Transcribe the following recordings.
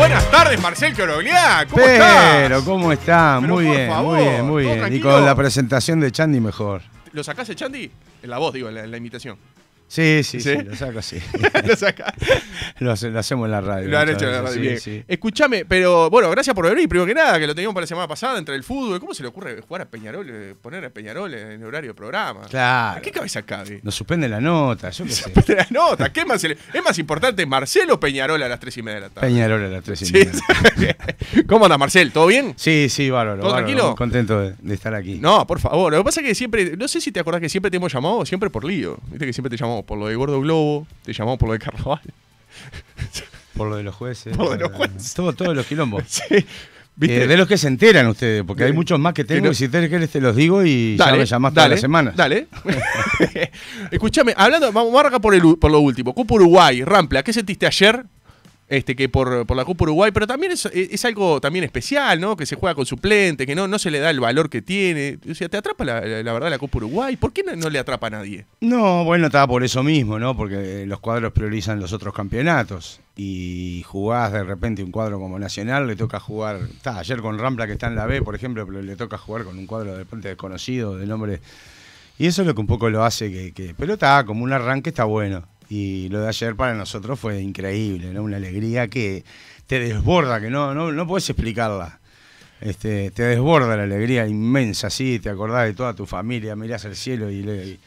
Buenas tardes, Marcel Chorogliá. ¿Cómo Pero, estás? ¿cómo está Muy, bien, muy bien, muy bien. Y con la presentación de Chandy mejor. ¿Lo sacás de Chandy? En la voz, digo, en la, en la imitación. Sí, sí, sí, lo saco así. lo saca. Lo, hacemos en la radio. Lo han hecho en la radio. Bien. Sí, pero bueno, gracias por venir. Primero que nada, que lo teníamos para la semana pasada entre el fútbol. ¿Cómo se le ocurre jugar a Peñarol, eh, poner a Peñarol en el horario de programa? qué cabeza cabe? Nos suspende la nota, yo qué la nota. más, es más importante, Marcelo Peñarol a las 3 y media de la tarde? Peñarol a las 3 y media. ¿Cómo anda, Marcel? ¿Todo bien? Sí, sí, bárbaro. ¿Todo tranquilo? contento de, de, estar aquí. No, por favor. Lo que pasa es que siempre, no sé si te acordás que siempre te hemos llamado, siempre por lío. Viste que siempre te llamamos por lo de Gordo Globo, te llamamos por lo de Carnaval. Por lo de los jueces. Por lo de los jueces. Todos los quilombos. Eh, de los que se enteran ustedes, porque hay muchos más que tengo, y si ustedes quieren te los digo y ya me llamás dale, todas las semanas. Dale. Escúchame, hablando, vamos a arrancar por, el, por lo último. Cupo Uruguay, Rampla, ¿qué sentiste ayer? este, que por, la Copa Uruguay, pero también e, es, algo también especial, ¿no? Que se juega con suplentes que no, no se le da el valor que tiene. O sea, ¿te atrapa la, la verdad la Copa Uruguay? ¿Por qué no, le atrapa a nadie? No, bueno, estaba por eso mismo, ¿no? Porque los cuadros priorizan los otros campeonatos. Y jugás de repente un cuadro como Nacional, le toca jugar, está ayer con Rampla que está en la B, por ejemplo, pero le toca jugar con un cuadro de repente desconocido, de nombre... Y eso es lo que un poco lo hace que, que... Pero está, como un arranque está bueno. Y lo de ayer para nosotros fue increíble, Una alegría que te desborda, que no, no, no puedes explicarla. Este, te desborda la alegría inmensa, sí, te acordás de toda tu familia, mirás al cielo y le,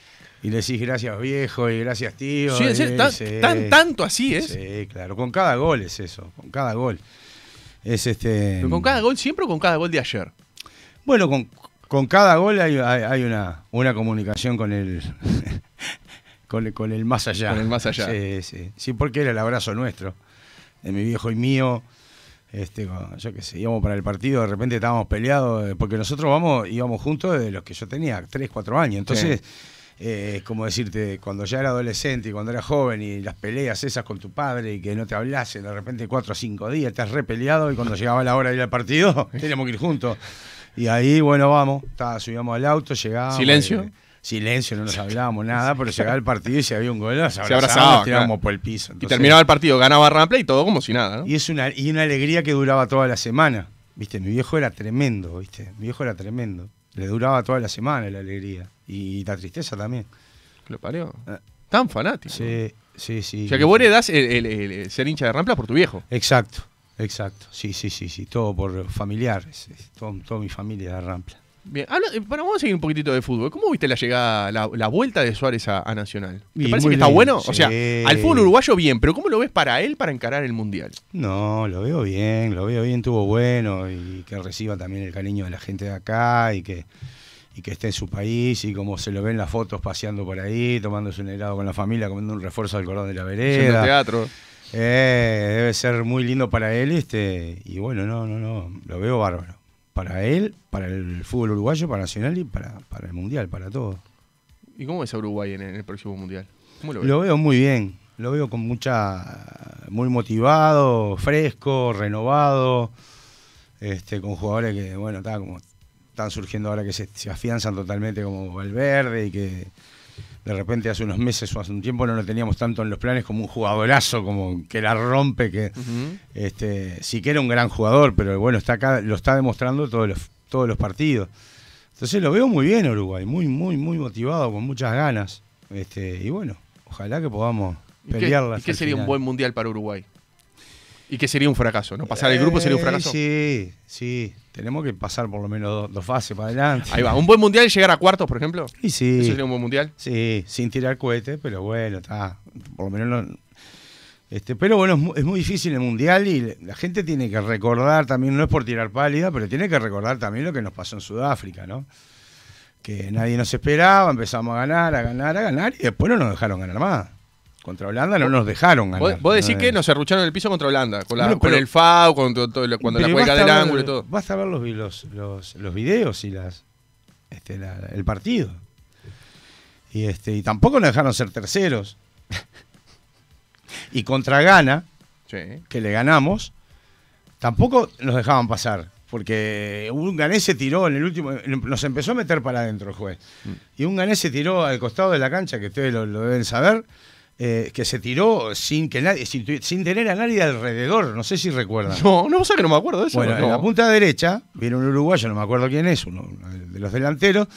y, decís gracias viejo y gracias tío. Sí, es tan, tanto así es. Sí, claro, con cada gol es eso, con cada gol. Es este. ¿Con cada gol siempre o con cada gol de ayer? Bueno, con, cada gol hay, una, una comunicación con el con, el más allá. Con el más allá. Sí, sí. Sí, porque era el abrazo nuestro, de mi viejo y mío. Este, yo qué sé, íbamos para el partido, de repente estábamos peleados, eh, porque nosotros vamos, íbamos juntos desde los que yo tenía, 3, 4 años. Entonces, eh, es como decirte, cuando ya era adolescente y cuando era joven y las peleas esas con tu padre y que no te hablase, de repente 4 o 5 días estás repeleado y cuando llegaba la hora de ir al partido, teníamos que ir juntos. Y ahí, bueno, vamos, subíamos al auto, llegábamos... Silencio. Eh, silencio, no nos hablábamos nada, pero llegaba el partido y si había un gol, nos abrazábamos, se abrazaba, por el piso. y terminaba el partido, ganaba Rampla y todo como si nada. ¿no? Y es una, y una alegría que duraba toda la semana. Viste, mi viejo era tremendo, viste, mi viejo era tremendo. Le duraba toda la semana la alegría y la tristeza también. Lo parió. Ah. Tan fanático. Sí, sí, sí. O sea que vos le das el, ser hincha de Rampla por tu viejo. Exacto, exacto. Sí, sí, sí, sí. Todo por familiares. Todo, toda mi familia de Rampla. Bien, eh, para, vamos a seguir un poquitito de fútbol. ¿Cómo viste la llegada, la, vuelta de Suárez a, Nacional? ¿Te parece que está bueno? O sea, al fútbol uruguayo bien, pero ¿cómo lo ves para él para encarar el Mundial? No, lo veo bien, lo veo bien, estuvo bueno y que reciba también el cariño de la gente de acá y que, y que esté en su país y como se lo ven las fotos paseando por ahí, tomándose un helado con la familia, comiendo un refuerzo al cordón de la vereda. teatro. Eh, debe ser muy lindo para él este y bueno, no, no, no, lo veo bárbaro para él, para el fútbol uruguayo, para Nacional y para, para el Mundial, para todo. ¿Y cómo ves a Uruguay en, el próximo Mundial? lo, veo muy bien, lo veo con mucha, muy motivado, fresco, renovado, este, con jugadores que, bueno, está como están surgiendo ahora que se, se, afianzan totalmente como Valverde y que de repente hace unos meses o hace un tiempo no lo teníamos tanto en los planes como un jugadorazo, como que la rompe, que este, sí que era un gran jugador, pero bueno, está acá, lo está demostrando todos los, todos los partidos. Entonces lo veo muy bien Uruguay, muy, muy, muy motivado, con muchas ganas. Este, y bueno, ojalá que podamos pelearla. ¿Y qué, sería un buen mundial para Uruguay? Y que sería un fracaso, ¿no? Pasar el grupo sería un eh, fracaso. sí, sí. Tenemos que pasar por lo menos dos, fases para adelante. Ahí va. ¿Un buen mundial y llegar a cuartos, por ejemplo? Sí, sí. ¿Eso sería un buen mundial? Sí, sin tirar cohetes, pero bueno, está. Por lo menos no, este, pero bueno, es es muy, difícil el mundial y la gente tiene que recordar también, no es por tirar pálida, pero tiene que recordar también lo que nos pasó en Sudáfrica, ¿no? Que nadie nos esperaba, empezamos a ganar, a ganar, a ganar y después no nos dejaron ganar más. Contra Holanda no nos dejaron ganar. ¿Vos, decís que nos arrucharon el piso contra Holanda, con, el FAO, con cuando la cuelga del ángulo y todo. Vas a ver los, los, los, videos y las este, el partido. Y, este, tampoco nos dejaron ser terceros. y contra Ghana, que le ganamos, tampoco nos dejaban pasar. Porque un ganés se tiró en el último. Nos empezó a meter para adentro el juez. Mm. Y un ganés se tiró al costado de la cancha, que ustedes lo deben saber eh, que se tiró sin que nadie, sin, tener a nadie alrededor, no sé si recuerdan. No, no, o que no me acuerdo de eso. Bueno, en la punta derecha viene un uruguayo, no me acuerdo quién es, uno de los delanteros,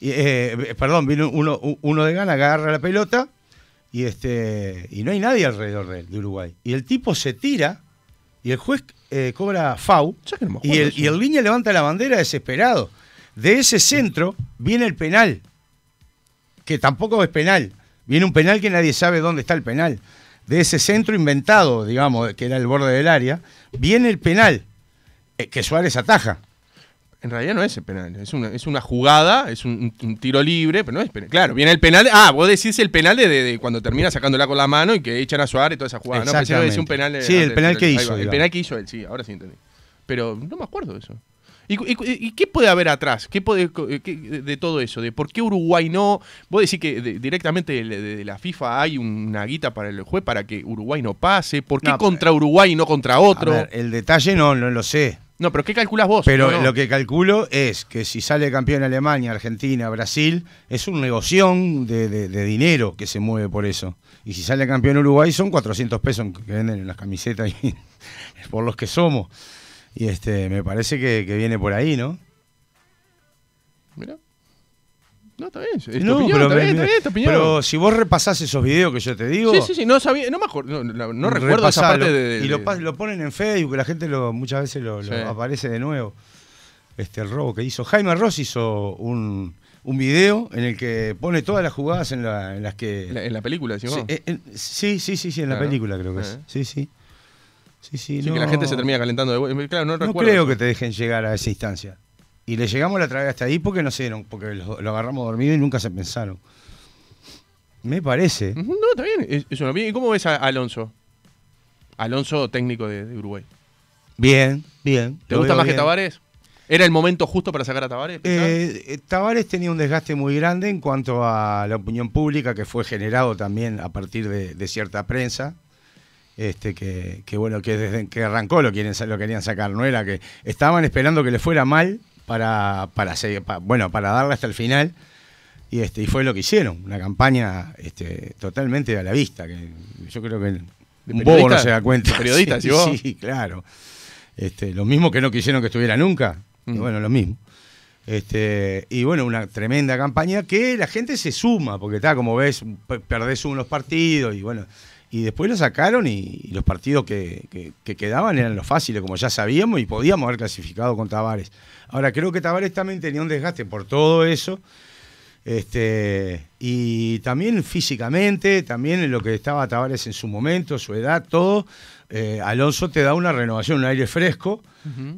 y, eh, eh, perdón, viene uno, uno de gana, agarra la pelota y este y no hay nadie alrededor de, Uruguay. Y el tipo se tira y el juez cobra FAU y, el, y levanta la bandera desesperado. De ese centro viene el penal, que tampoco es penal Viene un penal que nadie sabe dónde está el penal. De ese centro inventado, digamos, que era el borde del área, viene el penal eh, que Suárez ataja. En realidad no es el penal, es una, es una jugada, es un, tiro libre, pero no es penal. Claro, viene el penal. Ah, vos decís el penal de, cuando termina sacándola con la mano y que echan a Suárez toda esa jugada. No, pero un penal. sí, el penal que hizo. El penal que hizo él, sí, ahora sí entendí. Pero no me acuerdo de eso. ¿Y, qué puede haber atrás? ¿Qué puede, eh, de todo eso? ¿De por qué Uruguay no? ¿Vos decís que directamente de, la FIFA hay una guita para el juez para que Uruguay no pase? ¿Por qué contra eh, Uruguay y no contra otro? el detalle no, lo sé. No, pero ¿qué calculas vos? Pero lo que calculo es que si sale campeón Alemania, Argentina, Brasil, es un negoción de, dinero que se mueve por eso. Y si sale campeón Uruguay, son 400 pesos que venden en las camisetas por los que somos. Y este, me parece que, viene por ahí, ¿no? Mira. No, está bien. no, pero, si vos repasás esos videos que yo te digo. Sí, sí, sí, no sabía, no, me acuerdo, no, recuerdo esa parte de, Y lo, ponen en Facebook, la gente lo, muchas veces lo, aparece de nuevo. Este, el robo que hizo. Jaime Ross hizo un, un video en el que pone todas las jugadas en, la, las que. en la película, Sí, eh, sí, sí, sí, sí, en la película creo que es. Eh. Sí, sí. Sí, sí, que la gente se termina calentando. Claro, no, creo que te dejen llegar a esa instancia. Y le llegamos la traga hasta ahí porque no se dieron, porque lo, agarramos dormido y nunca se pensaron. Me parece. No, está bien. ¿Y cómo ves a Alonso? Alonso, técnico de, Uruguay. Bien, bien. ¿Te gusta más que Tavares? ¿Era el momento justo para sacar a Tavares? Eh, eh, Tavares tenía un desgaste muy grande en cuanto a la opinión pública que fue generado también a partir de cierta prensa este, que, bueno, que desde que arrancó lo, quieren, lo querían sacar, no era que estaban esperando que le fuera mal para, para, seguir, bueno, para darle hasta el final. Y, este, y fue lo que hicieron, una campaña este, totalmente a la vista, que yo creo que un bobo no se da cuenta. Periodistas, sí, claro. Este, mismo mismo que no quisieron que estuviera nunca, mm. bueno, lo mismo. Este, y bueno, una tremenda campaña que la gente se suma, porque está, como ves, perdés unos partidos y bueno, y después lo sacaron y, los partidos que, que, que, quedaban eran los fáciles, como ya sabíamos, y podíamos haber clasificado con Tavares. Ahora, creo que Tavares también tenía un desgaste por todo eso este, y también físicamente, también en lo que estaba Tavares en su momento, su edad, todo, eh, Alonso te da una renovación, un aire fresco,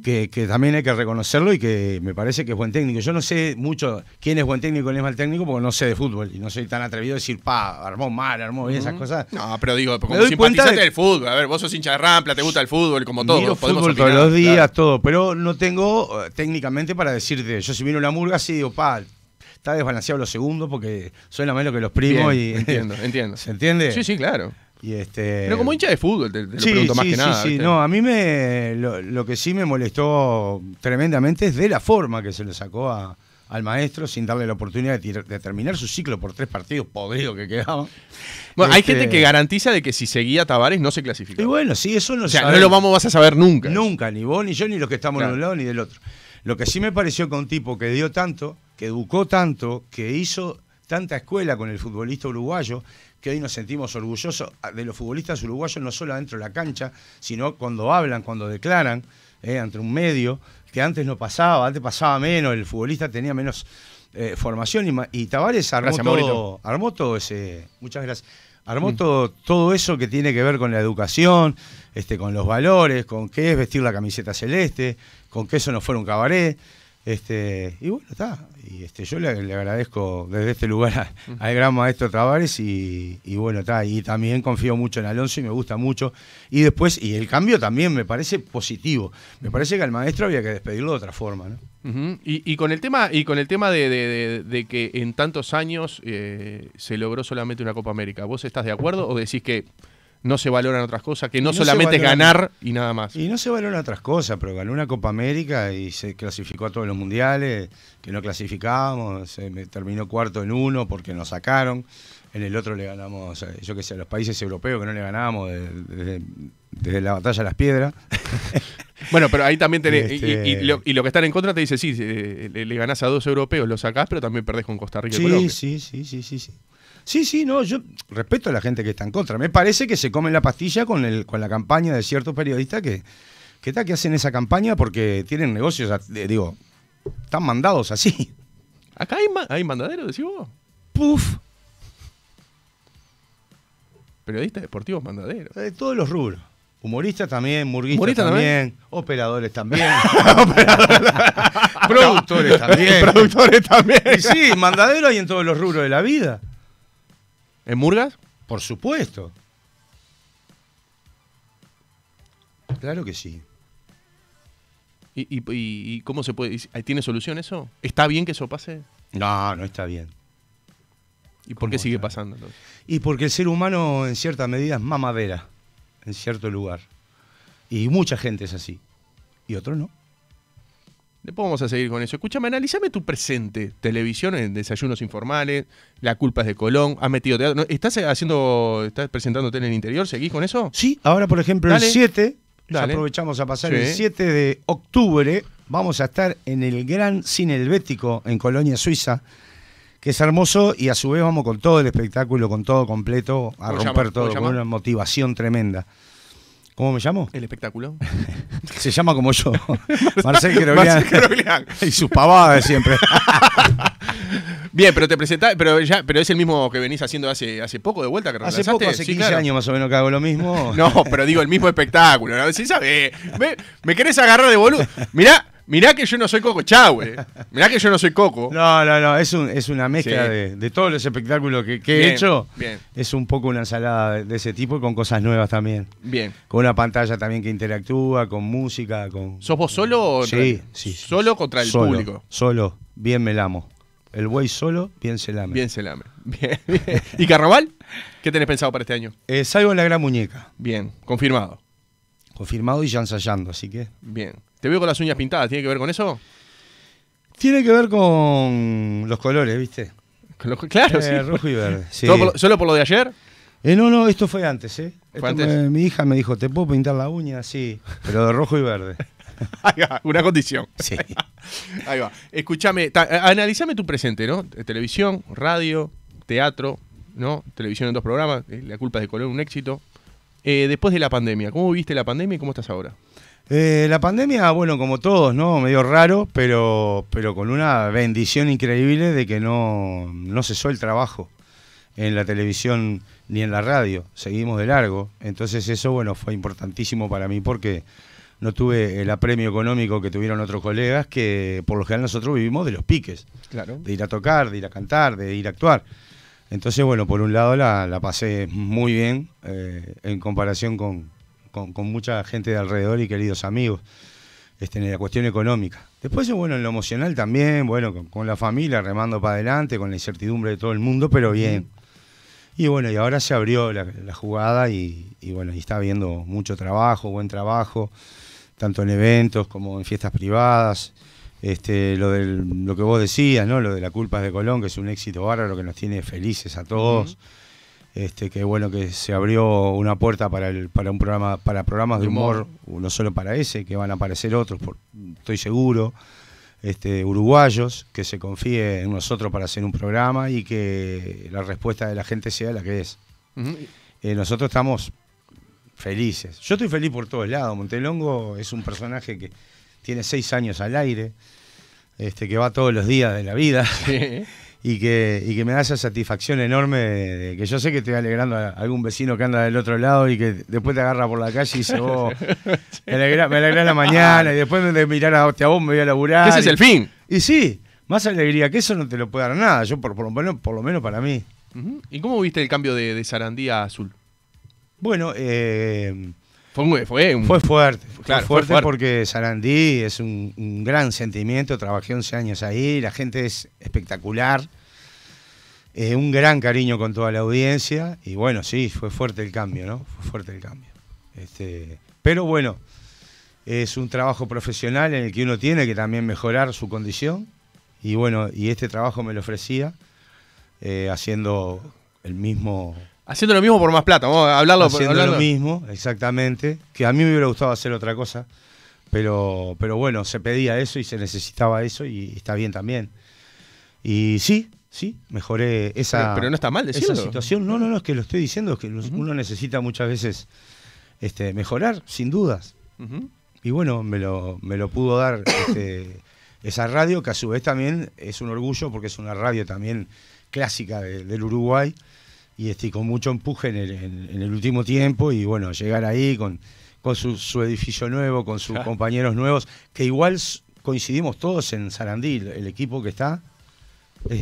que, también hay que reconocerlo y que me parece que es buen técnico. Yo no sé mucho quién es buen técnico y quién es mal técnico, porque no sé de fútbol y no soy tan atrevido a decir, pa, armó mal, armó bien, esas cosas. No, pero digo, como simpatizante del fútbol, a ver, vos sos hincha de Rampla, te gusta el fútbol, como todos. fútbol todos los días, todo, pero no tengo eh, técnicamente para decirte, yo si vino una murga, sí digo, pa, está desbalanceado los segundos porque suena menos que los primos y. Entiendo, entiendo. ¿Se entiende? Sí, sí, claro. Y este... Pero como hincha de fútbol, te, lo pregunto más que nada. Sí, no, a mí me, lo, que sí me molestó tremendamente es de la forma que se le sacó al maestro sin darle la oportunidad de, terminar su ciclo por tres partidos podridos que quedaban. Bueno, hay gente este, que garantiza de que si seguía Tavares no se clasificaba. Y bueno, sí, eso no O sea, no lo vamos a saber nunca. Nunca, ni vos, ni yo, ni los que estamos de un lado ni del otro. Lo que sí me pareció con un tipo que dio tanto, que educó tanto, que hizo tanta escuela con el futbolista uruguayo, que hoy nos sentimos orgullosos ah, de los futbolistas uruguayos, no solo dentro de la cancha, sino cuando hablan, cuando declaran, eh, ante un medio, que antes no pasaba, antes pasaba menos, el futbolista tenía menos eh, formación y, y Tavares armó, todo, ese... Muchas gracias. Armó mm. todo, todo eso que tiene que ver con la educación, este, con los valores, con qué es vestir la camiseta celeste, con que eso no fuera un cabaret. Este, y bueno, está. Y este, yo le, agradezco desde este lugar al gran maestro Tavares y, bueno, está. Y también confío mucho en Alonso y me gusta mucho. Y después, y el cambio también me parece positivo. Me parece que al maestro había que despedirlo de otra forma, ¿no? y, con el tema, y con el tema de, que en tantos años eh, se logró solamente una Copa América, ¿vos estás de acuerdo o decís que no se valoran otras cosas, que no, solamente es ganar y nada más. Y no se valoran otras cosas, pero ganó una Copa América y se clasificó a todos los mundiales, que no clasificábamos, se terminó cuarto en uno porque nos sacaron, en el otro le ganamos, eh, yo qué sé, a los países europeos que no le ganábamos desde, la batalla a las piedras. bueno, pero ahí también tenés, este y, lo, que están en contra te dice, sí, eh, le, ganás a dos europeos, lo sacás, pero también perdés con Costa Rica. sí, sí, sí, sí. sí. Sí, sí, no, yo respeto a la gente que está en contra. Me parece que se comen la pastilla con, el, con la campaña de ciertos periodistas que, que, que hacen esa campaña porque tienen negocios, eh, digo, están mandados así. ¿Acá hay, hay mandaderos, decís Puf. Periodistas deportivos mandaderos. De eh, todos los rubros. Humoristas también, murguistas también, también, operadores también, productores también. productores también. Y sí, mandadero hay en todos los rubros de la vida. ¿En Murgas? Por supuesto. Claro que sí. ¿Y, cómo se puede? ¿Tiene solución eso? ¿Está bien que eso pase? No, no está bien. ¿Y por qué sigue pasando? Y porque el ser humano en cierta medida es mamadera en cierto lugar. Y mucha gente es así. Y otros no. Después vamos a seguir con eso. Escúchame, analízame tu presente. Televisión desayunos informales, La culpa es de Colón, has metido teatro. ¿Estás eh, haciendo, estás presentándote en el interior? ¿Seguís con eso? Sí, ahora por ejemplo el 7, aprovechamos a pasar el 7 de octubre, vamos a estar en el Gran Cine Helvético en Colonia, Suiza, que es hermoso y a su vez vamos con todo el espectáculo, con todo completo, a romper todo, con una motivación tremenda. ¿Cómo me llamo? El espectáculo. Se llama como yo. Marcel Queroglián. y sus pavadas siempre. Bien, pero te presentás, pero ya, pero es el mismo que venís haciendo hace, hace poco de vuelta que Hace poco, hace 15 años más o menos que hago lo mismo. no, pero digo el mismo espectáculo, ¿no? Me, me querés agarrar de boludo. Mirá, Mirá que yo no soy Coco Chávez. Eh. Mirá que yo no soy Coco. No, no, no. Es, una mezcla de, todos los espectáculos que, he hecho. Bien. Es un poco una ensalada de, ese tipo con cosas nuevas también. Bien. Con una pantalla también que interactúa, con música. con ¿Sos vos solo o sí, sí, solo contra el público? Solo. Bien me lamo. El güey solo, bien se lame. Bien se lame. Bien, ¿Y Carnaval? ¿Qué tenés pensado para este año? Eh, salgo en la gran muñeca. Bien, confirmado. Confirmado y ya ensayando, así que. Bien. Te veo con las uñas pintadas, ¿tiene que ver con eso? Tiene que ver con los colores, ¿viste? claro, eh, sí. Rojo y verde. Sí. ¿Solo por lo de ayer? Eh, no, no, esto fue antes, ¿eh? mi hija me dijo, ¿te puedo pintar la uña? Sí, pero de rojo y verde. una condición. Sí. Ahí va. Escúchame, analízame tu presente, ¿no? Televisión, radio, teatro, ¿no? Televisión en dos programas, eh, La culpa es de color, un éxito. Eh, después de la pandemia, ¿cómo viste la pandemia y cómo estás ahora? Eh, la pandemia, bueno, como todos, ¿no? Medio raro, pero, pero con una bendición increíble de que no, no cesó el trabajo en la televisión ni en la radio. Seguimos de largo. Entonces eso, bueno, fue importantísimo para mí porque no tuve el apremio económico que tuvieron otros colegas que por lo general nosotros vivimos de los piques. Claro. De ir a tocar, de ir a cantar, de ir a actuar. Entonces, bueno, por un lado la, pasé muy bien eh, en comparación con, con, mucha gente de alrededor y queridos amigos, este, en la cuestión económica. Después, bueno, en lo emocional también, bueno, con, la familia, remando para adelante, con la incertidumbre de todo el mundo, pero bien. Y bueno, y ahora se abrió la, jugada y, bueno, y está habiendo mucho trabajo, buen trabajo, tanto en eventos como en fiestas privadas. Este, lo, lo que vos decías, ¿no? Lo de la culpa de Colón, que es un éxito bárbaro que nos tiene felices a todos. Este, que bueno que se abrió una puerta para el, para un programa para programas de humor, no solo para ese que van a aparecer otros estoy seguro este, uruguayos que se confíe en nosotros para hacer un programa y que la respuesta de la gente sea la que es eh, nosotros estamos felices yo estoy feliz por todos lados Montelongo es un personaje que tiene seis años al aire este que va todos los días de la vida sí y que, que me da esa satisfacción enorme de, que yo sé que estoy alegrando a algún vecino que anda del otro lado y que después te agarra por la calle y dice, vos, oh, me alegrás me alegra la mañana y después de mirar a vos me voy a laburar. ese es el fin. Y sí, más alegría que eso no te lo puede dar nada, yo por, por, lo, menos, por lo menos para mí. ¿Y cómo viste el cambio de, de Sarandí a Azul? Bueno, eh, fue, fue, fuerte, fue fuerte, porque Sarandí es un, gran sentimiento, trabajé 11 años ahí, la gente es espectacular, eh, un gran cariño con toda la audiencia y bueno, sí, fue fuerte el cambio, ¿no? Fue fuerte el cambio. Este, pero bueno, es un trabajo profesional en el que uno tiene que también mejorar su condición y bueno, y este trabajo me lo ofrecía eh, haciendo el mismo Haciendo lo mismo por más plata, vamos a hablarlo. Haciendo lo mismo, exactamente. Que a mí me hubiera gustado hacer otra cosa, pero, pero bueno, se pedía eso y se necesitaba eso y está bien también. Y sí, sí, mejoré esa, pero, no está mal decirlo. esa situación. No, no, no, es que lo estoy diciendo, es que uno necesita muchas veces este, mejorar, sin dudas. Y bueno, me lo, me lo pudo dar este, esa radio, que a su vez también es un orgullo porque es una radio también clásica del Uruguay y este, con mucho empuje en el, en, el, último tiempo y bueno, llegar ahí con, con su, edificio nuevo, con sus compañeros nuevos, que igual coincidimos todos en Sarandí, el equipo que está,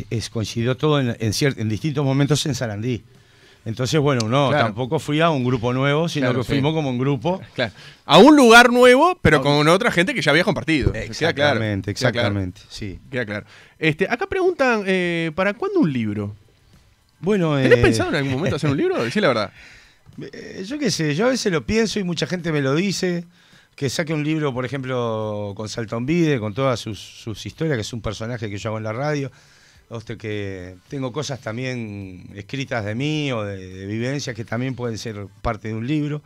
es, coincidió todo en, en, distintos momentos en Sarandí. Entonces, bueno, no, tampoco fui a un grupo nuevo, sino que fuimos como un grupo. Claro. A un lugar nuevo, pero con otra gente que ya había compartido. Exactamente, exactamente, sí. Queda claro. Este, acá preguntan, eh, ¿para cuándo un libro? Bueno, ¿Tenés eh, pensado en algún momento hacer un libro? Decí la verdad. Eh, yo qué sé, yo a veces lo pienso y mucha gente me lo dice. Que saque un libro, por ejemplo, con Saltón Vide, con todas sus, historias, que es un personaje que yo hago en la radio. que tengo cosas también escritas de mí o de, vivencias que también pueden ser parte de un libro.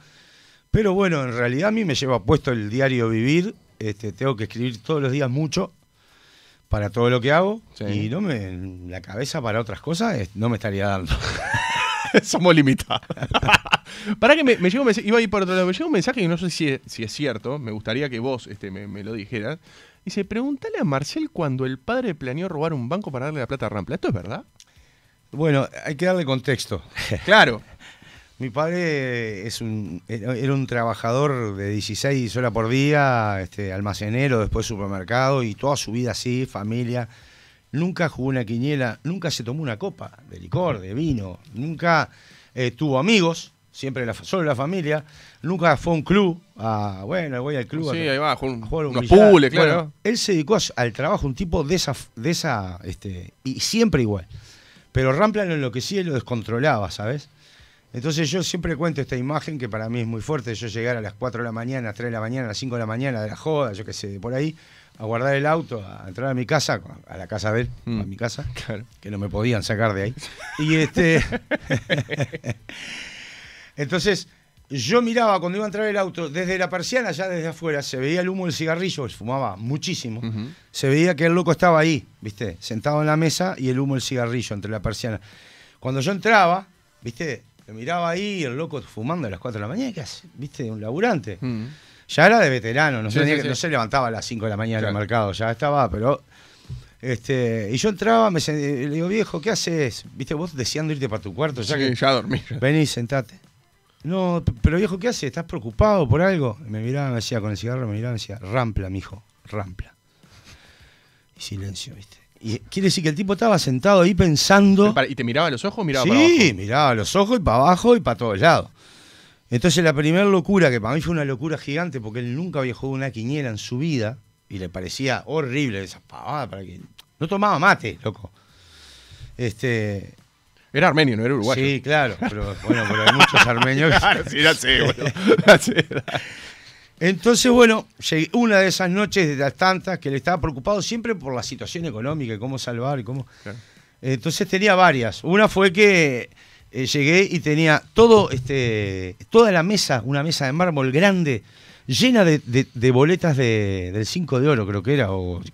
Pero bueno, en realidad a mí me lleva puesto el diario Vivir. Este, tengo que escribir todos los días mucho para todo lo que hago y no me la cabeza para otras cosas no me estaría dando. Somos limitados. para que me, me iba a por otro un mensaje y no sé si es, cierto, me gustaría que vos este, me, me lo dijeras. Dice, pregúntale a Marcel cuando el padre planeó robar un banco para darle la plata a Rampla. ¿Esto es verdad? Bueno, hay que darle contexto. claro. Mi padre es era un trabajador de 16 horas por día, este, almacenero, después supermercado, y toda su vida así, familia. Nunca jugó una quiniela, nunca se tomó una copa de licor, de vino, nunca eh, tuvo amigos, siempre la, solo la familia, nunca fue a un club, a, bueno, voy al club. Sí, a, ahí un, pule, claro. él se dedicó al trabajo, un tipo de esa, de esa este, y siempre igual. Pero en lo que sí lo descontrolaba, ¿sabes? Entonces yo siempre cuento esta imagen que para mí es muy fuerte, yo llegar a las 4 de la mañana, a las 3 de la mañana, a las 5 de la mañana de la joda, yo qué sé, por ahí, a guardar el auto, a entrar a mi casa, a la casa de él, mm. a mi casa, que no me podían sacar de ahí. Y este... Entonces, yo miraba cuando iba a entrar el auto, desde la persiana, ya desde afuera, se veía el humo del cigarrillo, fumaba muchísimo, se veía que el loco estaba ahí, viste, sentado en la mesa y el humo del cigarrillo entre la persiana. Cuando yo entraba, viste, lo miraba ahí, el loco fumando a las 4 de la mañana, ¿qué hace? ¿Viste? Un laburante. Mm. Ya era de veterano, no, se, levantaba a las 5 de la mañana en del mercado, ya estaba, pero. Este, y yo entraba, me eh, le digo, viejo, ¿qué haces? ¿Viste? Vos deseando irte para tu cuarto, ya que. ya dormí. Vení, sentate. No, pero viejo, ¿qué haces? ¿Estás preocupado por algo? me miraba, me decía con el cigarro, me miraba, me decía, rampla, mijo, rampla. Y silencio, ¿viste? Y quiere decir que el tipo estaba sentado ahí pensando. ¿Y te miraba a los ojos? Miraba para abajo? miraba a los ojos y para abajo y para todos lados. Entonces la primera locura, que para mí fue una locura gigante, porque él nunca había jugado una quiniela en su vida, y le parecía horrible esa pavada para que. No tomaba mate, loco. Este. Era armenio, no era uruguayo. Sí, claro, pero bueno, pero hay muchos armenios. claro, sí, ya sé, bueno, entonces, bueno, una de esas noches de las tantas que le estaba preocupado siempre por la situación económica y cómo salvar cómo. Entonces tenía varias. Una fue que eh, llegué y tenía todo este, toda la mesa, una mesa de mármol grande, llena de, boletas de, del 5 de oro, creo que era, o el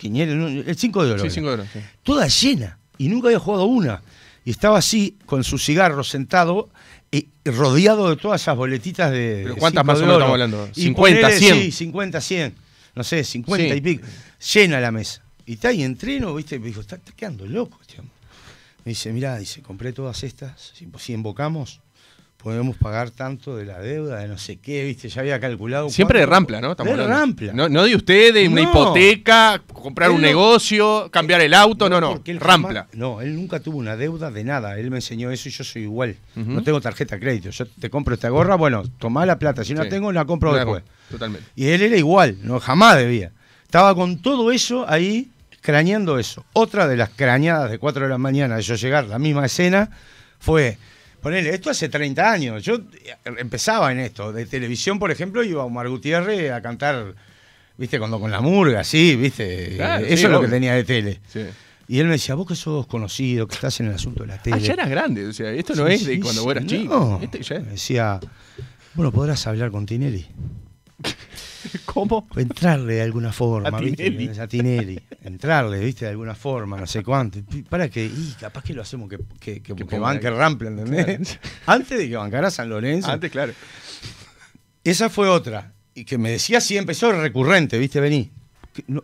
5 de oro. Sí, 5 de oro. Toda llena. Y nunca había jugado una. Y estaba así, con su cigarro sentado y rodeado de todas esas boletitas de. ¿Pero ¿Cuántas más o menos estamos hablando? 50, 100. Sí, 50, 100. No sé, 50 y pico. Llena la mesa. Y está ahí en treno, ¿viste? Me dijo, está, quedando loco, tío. Este Me dice, mirá, dice, compré todas estas. si invocamos, podemos pagar tanto de la deuda, de no sé qué, viste, ya había calculado. Siempre de rampla, ¿no? de rampla. No, de ustedes, de una hipoteca, comprar un negocio, cambiar el auto, no, no, rampla. no, él nunca tuvo una deuda de nada, él me enseñó eso y yo soy igual. No tengo tarjeta de crédito, yo te compro esta gorra, bueno, tomá la plata, si no la tengo la compro después. Totalmente. Y él era igual, no jamás debía. Estaba con todo eso ahí crañando eso. Otra de las crañadas de 4 de la mañana de yo llegar, la misma escena, fue Ponele, esto hace 30 años. Yo eh, empezaba en esto. De televisión, por ejemplo, iba Omar Gutiérrez a cantar, viste, cuando con la murga, sí, viste. Eso es lo que tenía de tele. Y él me decía, vos que sos conocido, que estás en el asunto de la tele. Ah, ya eras grande, o sea, esto no es de cuando vos eras chico. Este Me decía, bueno, podrás hablar con Tinelli. ¿Cómo? Entrarle de alguna forma, a ¿viste? Tinelli. Entrarle, ¿viste? De alguna forma, no sé cuánto. Para que, y capaz que lo hacemos que, que, que, banque ¿entendés? Antes de que bancara San Lorenzo. Antes, claro. Esa fue otra. Y que me decía siempre, eso es recurrente, ¿viste? Vení,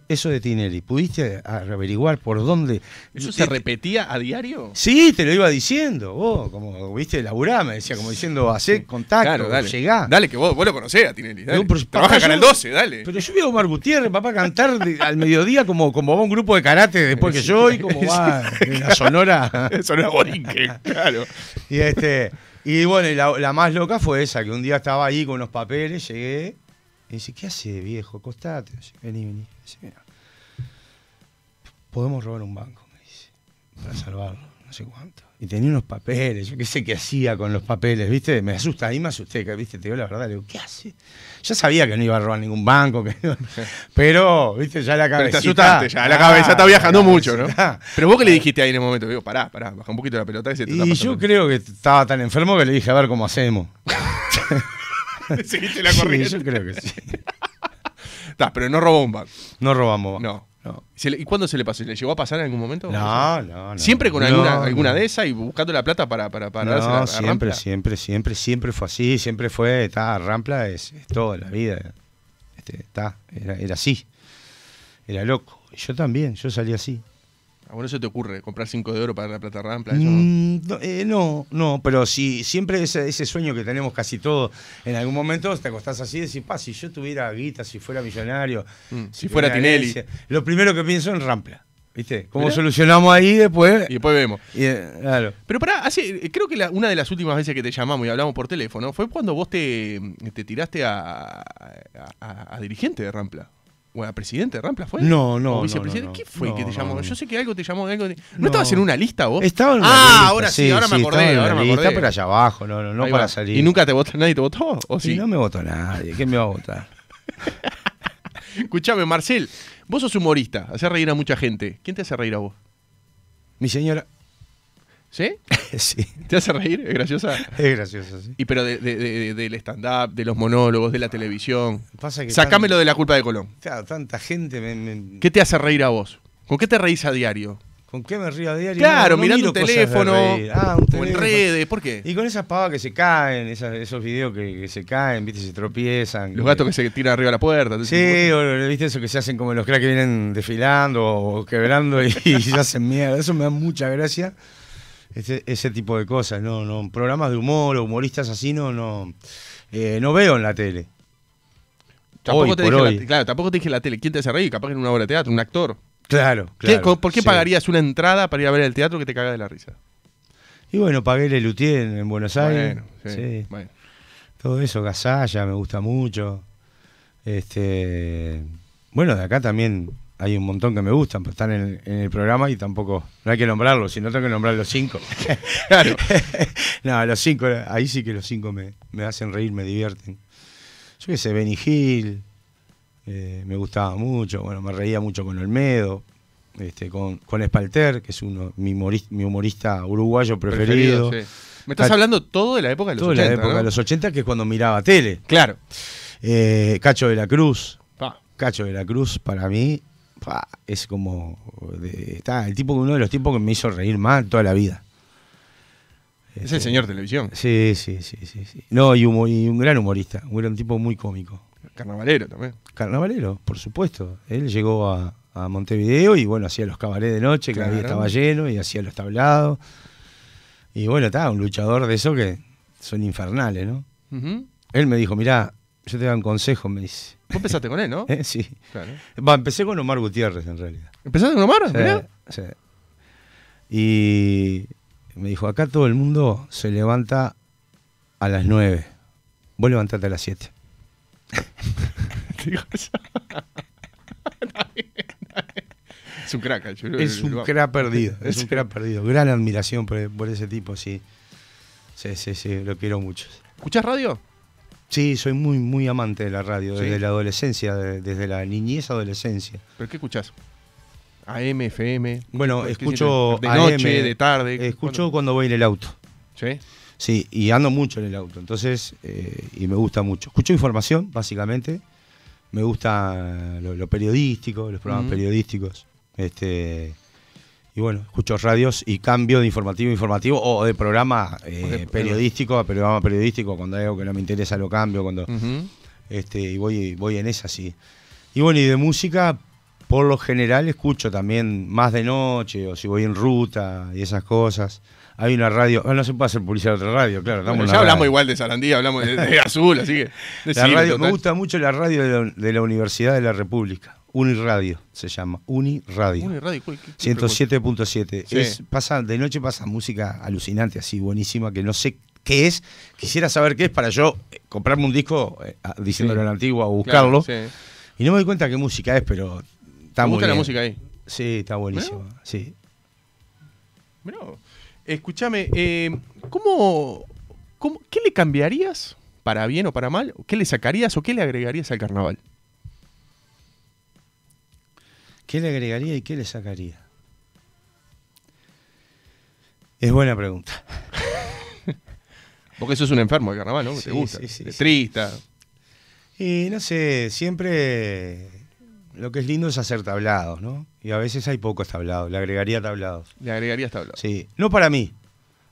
eso de Tinelli, ¿pudiste averiguar por dónde? ¿Eso se repetía a diario? Sí, te lo iba diciendo, vos, como viste, laburá, me decía, como diciendo, hacé contacto, dale, llegá. Dale, que vos, vos lo conocés a Tinelli, dale. Trabaja Canal 12, dale. Pero yo vi a Omar Gutiérrez, papá, cantar al mediodía como, como va un grupo de karate después que yo y como va la sonora. sonora borinque, claro. Y este... Y bueno, la, la más loca fue esa, que un día estaba ahí con unos papeles, llegué y dice, ¿qué hace viejo? Acostate. vení, vení. podemos robar un banco, me dice, para salvarlo, no sé cuánto. Y tenía unos papeles, yo qué sé qué hacía con los papeles, ¿viste? Me asusta, ahí me asusté, ¿viste? Te digo la verdad, le digo, ¿qué hace? Ya sabía que no iba a robar ningún banco, pero, ¿viste? Ya la cabeza. Te asustaste, ya, la cabeza está ah, viajando mucho, ¿no? Pero vos qué le dijiste ahí en el momento, digo, pará, pará, baja un poquito la pelota y yo creo que estaba tan enfermo que le dije, a ver cómo hacemos. Seguiste la corriente. yo creo que sí. pero no robó un banco. No robamos banco. No. ¿Y cuándo se le pasó? le llegó a pasar en algún momento? No, no, no. Siempre con alguna, alguna de esas y buscando la plata para, para, para no, siempre, siempre, siempre, siempre fue así, siempre fue, está, Rampla es, es toda la vida. Este, está, era, era así. Era loco. Yo también, yo salí así. ¿Por se te ocurre comprar cinco de oro para la plata rampla? Mm, eh, no, no, pero si siempre ese, sueño que tenemos casi todos, en algún momento te acostás así y decís, pa, si yo tuviera guita, si fuera millonario, mm, si, fuera Tinelli. lo primero que pienso en rampla. ¿Viste? ¿Cómo solucionamos ahí después? Y después vemos. Eh, claro. Pero pará, así creo que una de las últimas veces que te llamamos y hablamos por teléfono fue cuando vos te, tiraste a dirigente de Rampla. Bueno, presidente de Rampla fue? No, no. vicepresidente? No, ¿Qué fue que te llamó? Yo sé que algo te llamó. Algo ¿No, estabas en una lista vos? Estaba en una ah, ahora sí, ahora me acordé. ahora me lista, pero allá abajo, no, no, no para salir. ¿Y nunca te votó nadie? ¿Te votó? ¿O sí? no me votó nadie. ¿Quién me va a votar? escúchame Marcel, vos sos humorista, hacés reír a mucha gente. ¿Quién te hace reír a vos? Mi señora. ¿Sí? sí. te hace reír? ¿Es graciosa? Es graciosa, sí. Y pero del stand-up, de los monólogos, de la televisión. Pasa Sacámelo de la culpa de Colón. Claro, tanta gente ¿Qué te hace reír a vos? ¿Con qué te reís a diario? ¿Con qué me río a diario? Claro, mirando un teléfono, ah, en redes, ¿por qué? Y con esas pavas que se caen, esos videos que, se caen, viste, se tropiezan. Los gatos que se tiran arriba de la puerta. Sí, o viste eso que se hacen como los cracks que vienen desfilando o quebrando y, se hacen mierda. Eso me da mucha gracia ese, tipo de cosas, no, no, programas de humor o humoristas así no, no, eh, no veo en la tele. Tampoco hoy, te dije la, claro, te dije la tele, ¿quién te hace reír? Capaz que en una obra de teatro, un actor. Claro, claro. ¿Por qué pagarías una entrada para ir a ver el teatro que te caga de la risa? Y bueno, pagué el en, en Buenos Aires. Todo eso, Gazalla, me gusta mucho. Este, bueno, de acá también hay un montón que me gustan, pero están en, el programa y tampoco, no hay que nombrarlos, sino tengo que nombrar los cinco. claro. no, los cinco, ahí sí que los cinco me, hacen reír, me divierten. Yo qué sé, Benny Hill, eh, me gustaba mucho, bueno, me reía mucho con Olmedo, este, con, con Espalter, que es uno, mi, humorista, uruguayo preferido. Me estás hablando todo de la época de los todo 80. la época de los 80, que es cuando miraba tele. Claro. Eh, Cacho de la Cruz. Cacho de la Cruz, para mí, es como. está el tipo uno de los tipos que me hizo reír más toda la vida. es el este, señor televisión. Sí, sí, sí, sí. No, y, un gran humorista, un tipo muy cómico. Carnavalero también. Carnavalero, por supuesto. Él llegó a, Montevideo y bueno, hacía los cabarets de noche, que la estaba lleno, y hacía los tablados. Y bueno, está, un luchador de eso que son infernales, ¿no? Él me dijo, mirá, yo te doy un consejo, me dice. Vos empezaste con él, ¿no? Eh, sí. empecé con Omar Gutiérrez, en realidad. ¿Empezaste con Omar? Sí, Y me dijo, acá todo el mundo se levanta a las 9. Vos levantate a las 7. es un crack, Es un crack perdido, es un crack perdido. Gran admiración por, ese tipo, sí. Sí, sí, sí, lo quiero mucho. ¿Escuchás radio? Sí, soy muy, muy amante de la radio, desde la adolescencia, desde la niñez, adolescencia. ¿Pero qué escuchás? AM, FM. Bueno, escucho de noche, de tarde. Escucho cuando voy en el auto. ¿Sí? Sí, y ando mucho en el auto, entonces, eh, y me gusta mucho. Escucho información, básicamente. Me gusta lo, periodístico, los programas mm. periodísticos. Este, y bueno, escucho radios y cambio de informativo a informativo o de eh, programa periodístico a programa periodístico. Cuando hay algo que no me interesa lo cambio. cuando este Y voy, voy en esa, sí. Y bueno, y de música, por lo general escucho también más de noche o si voy en ruta y esas cosas. Hay una radio, ah, no se puede hacer publicidad de otra radio, claro. ya hablamos igual de Sarandí, hablamos de, Azul, así que. radio, me gusta mucho la radio de la Universidad de la República. Uniradio se llama, Uniradio. Uniradio, 107.7. es Pasa, de noche pasa música alucinante, así buenísima, que no sé qué es. Quisiera saber qué es para yo eh, comprarme un disco, eh, diciéndolo en antiguo antigua, o buscarlo. Y no me doy cuenta qué música es, pero está muy la música ahí? Sí, está buenísima, Escúchame, eh, ¿cómo, qué le cambiarías, para bien o para mal? ¿Qué le sacarías o qué le agregarías al carnaval? ¿Qué le agregaría y qué le sacaría? Es buena pregunta. Porque eso es un enfermo de carnaval, ¿no? Sí, Te gusta. Sí, sí, Trista. Y no sé, siempre lo que es lindo es hacer tablados, ¿no? Y a veces hay pocos tablados. Le agregaría tablados. Le agregaría tablados. Sí. No para mí.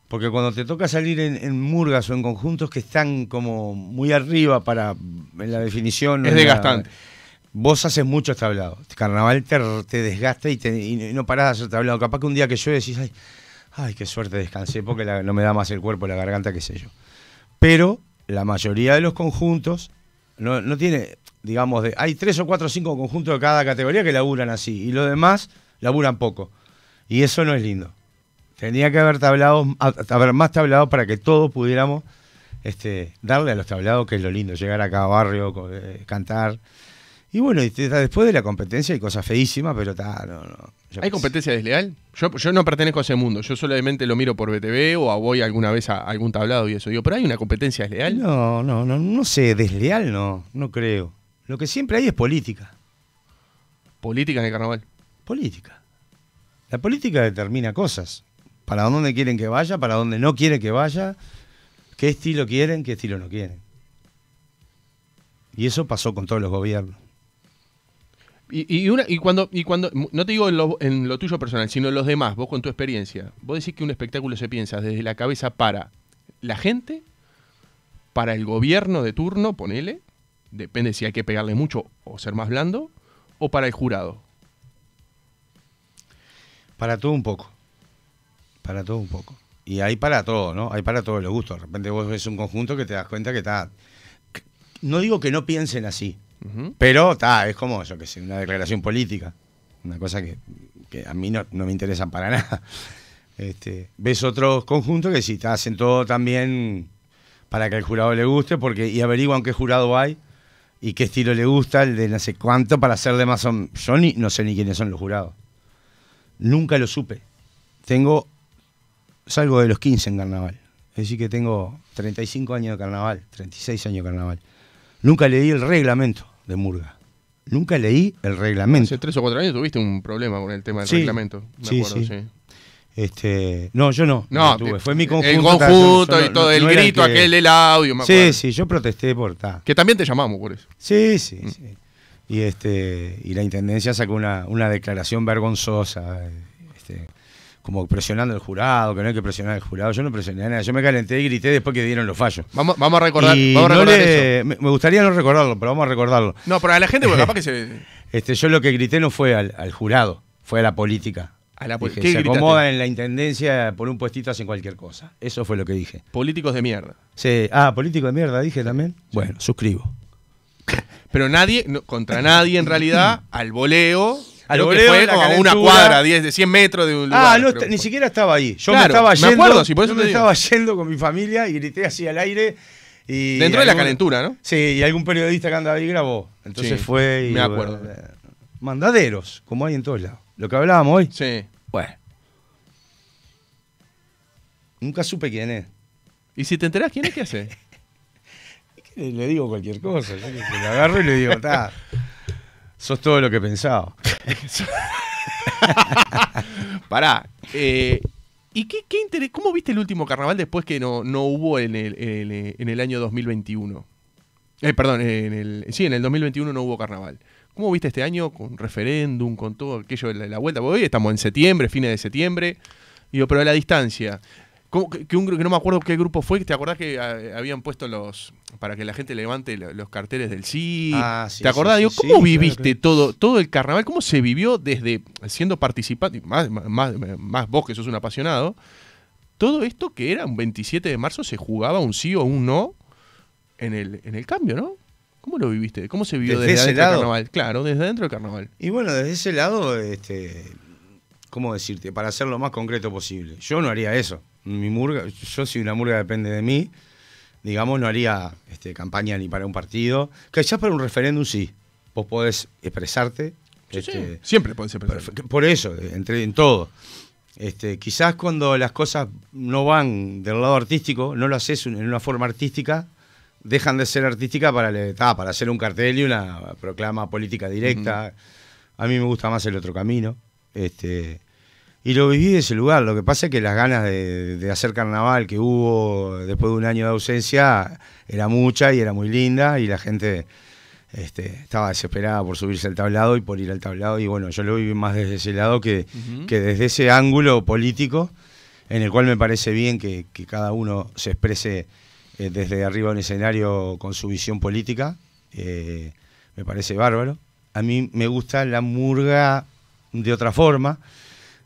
Porque cuando te toca salir en, murgas o en conjuntos que están como muy arriba para en la definición. Es desgastante. Vos haces muchos tablados. Este carnaval te, desgasta y, no parás de hacer tablado. Capaz que un día que llueve decís, ay, ay qué suerte descansé porque no me da más el cuerpo, la garganta, qué sé yo. Pero la mayoría de los conjuntos no, tiene, digamos, de, hay tres o cuatro o cinco conjuntos de cada categoría que laburan así y los demás laburan poco. Y eso no es lindo. Tenía que haber tablados, más tablados para que todos pudiéramos este, darle a los tablados, que es lo lindo, llegar a cada barrio, eh, cantar. Y bueno, después de la competencia hay cosas feísimas, pero está, no, no. ¿Hay competencia desleal? Yo, no pertenezco a ese mundo, yo solamente lo miro por BTV o voy alguna vez a algún tablado y eso. Digo, ¿pero hay una competencia desleal? No, no, no, no sé, desleal no, no creo. Lo que siempre hay es política. ¿Política en el carnaval? Política. La política determina cosas. Para dónde quieren que vaya, para dónde no quieren que vaya, qué estilo quieren, qué estilo no quieren. Y eso pasó con todos los gobiernos. Y, una, y, cuando, y cuando, no te digo en lo, en lo, tuyo personal, sino en los demás, vos con tu experiencia, vos decís que un espectáculo se piensa desde la cabeza para la gente, para el gobierno de turno, ponele, depende si hay que pegarle mucho o ser más blando, o para el jurado. Para todo un poco. Para todo un poco. Y hay para todo, ¿no? Hay para todo los gusto De repente vos ves un conjunto que te das cuenta que está... No digo que no piensen así, pero, está es como, eso que sé, una declaración política. Una cosa que, a mí no, me interesan para nada. Este, ves otros conjuntos que sí, te hacen todo también para que al jurado le guste porque y averiguan qué jurado hay y qué estilo le gusta, el de no sé cuánto, para hacerle más... son. Yo no sé ni quiénes son los jurados. Nunca lo supe. Tengo, salgo de los 15 en carnaval. Es decir, que tengo 35 años de carnaval, 36 años de carnaval. Nunca leí el reglamento de Murga. Nunca leí el reglamento. Hace tres o cuatro años tuviste un problema con el tema del reglamento. Me sí, acuerdo, sí. Este, no, yo no. No, fue mi conjunto. El conjunto y todo, el grito aquel del audio. Me sí, sí, yo protesté por tal. Que también te llamamos por eso. Sí, sí, mm. Y, este, y la intendencia sacó una, declaración vergonzosa. Eh, este, como presionando al jurado, que no hay que presionar al jurado. Yo no presioné nada, yo me calenté y grité después que dieron los fallos. Vamos, vamos a recordar, vamos a recordar eso. Me gustaría no recordarlo, pero vamos a recordarlo. No, pero a la gente, bueno, capaz que se. Este, yo lo que grité no fue al, jurado, fue a la política. A la política se acomoda en la intendencia por un puestito hacen cualquier cosa. Eso fue lo que dije. Políticos de mierda. Sí. Ah, políticos de mierda dije también. Bueno, suscribo. Pero nadie, contra nadie en realidad, al voleo, a lo que fue como una cuadra, de 100 metros de un ah, lugar. Ah, no, ni siquiera estaba ahí. Yo me estaba yendo. con mi familia y grité así al aire. Y Dentro de la calentura, ¿no? Sí, y algún periodista que andaba ahí grabó. Entonces fue Me acuerdo. Eh, mandaderos, como hay en todos lados. Lo que hablábamos hoy. Sí. Bueno. Nunca supe quién es. ¿Y si te enterás quién es, qué hace? le digo cualquier cosa. Yo le agarro y le digo, está. Sos todo lo que pensaba. Pará. Eh, ¿Y qué, interés? ¿Cómo viste el último carnaval después que no, no hubo en el, año 2021? Eh, perdón, en el, sí, en el 2021 no hubo carnaval. ¿Cómo viste este año con referéndum, con todo aquello de la, la vuelta? Porque hoy estamos en septiembre, fines de septiembre. Digo, pero a la distancia. Que, no me acuerdo qué grupo fue, ¿te acordás que eh, habían puesto los. para que la gente levante los, carteles del sí? Ah, ¿Te acordás? Sí, ¿cómo viviste todo, todo el carnaval? ¿Cómo se vivió desde siendo participante, más, más, más vos que sos un apasionado, todo esto que era un 27 de marzo se jugaba un sí o un no en el, en el cambio, ¿no? ¿Cómo lo viviste? ¿Cómo se vivió desde, desde adentro del carnaval? Claro, desde adentro del carnaval. Y bueno, desde ese lado, este, ¿cómo decirte? Para ser lo más concreto posible. Yo no haría eso mi murga, yo si una murga depende de mí, digamos, no haría este, campaña ni para un partido. Que ya para un referéndum sí. Vos podés expresarte. Este, Siempre podés expresarte. Por eso, entre, en todo. Este, quizás cuando las cosas no van del lado artístico, no lo haces en una forma artística, dejan de ser artística para, para hacer un cartel y una proclama política directa. A mí me gusta más el otro camino. Este, y lo viví de ese lugar. Lo que pasa es que las ganas de, hacer carnaval que hubo después de un año de ausencia era mucha y era muy linda y la gente este, estaba desesperada por subirse al tablado y por ir al tablado. Y bueno, yo lo viví más desde ese lado que, que desde ese ángulo político en el cual me parece bien que, cada uno se exprese eh, desde arriba en un escenario con su visión política. Eh, me parece bárbaro. A mí me gusta la murga de otra forma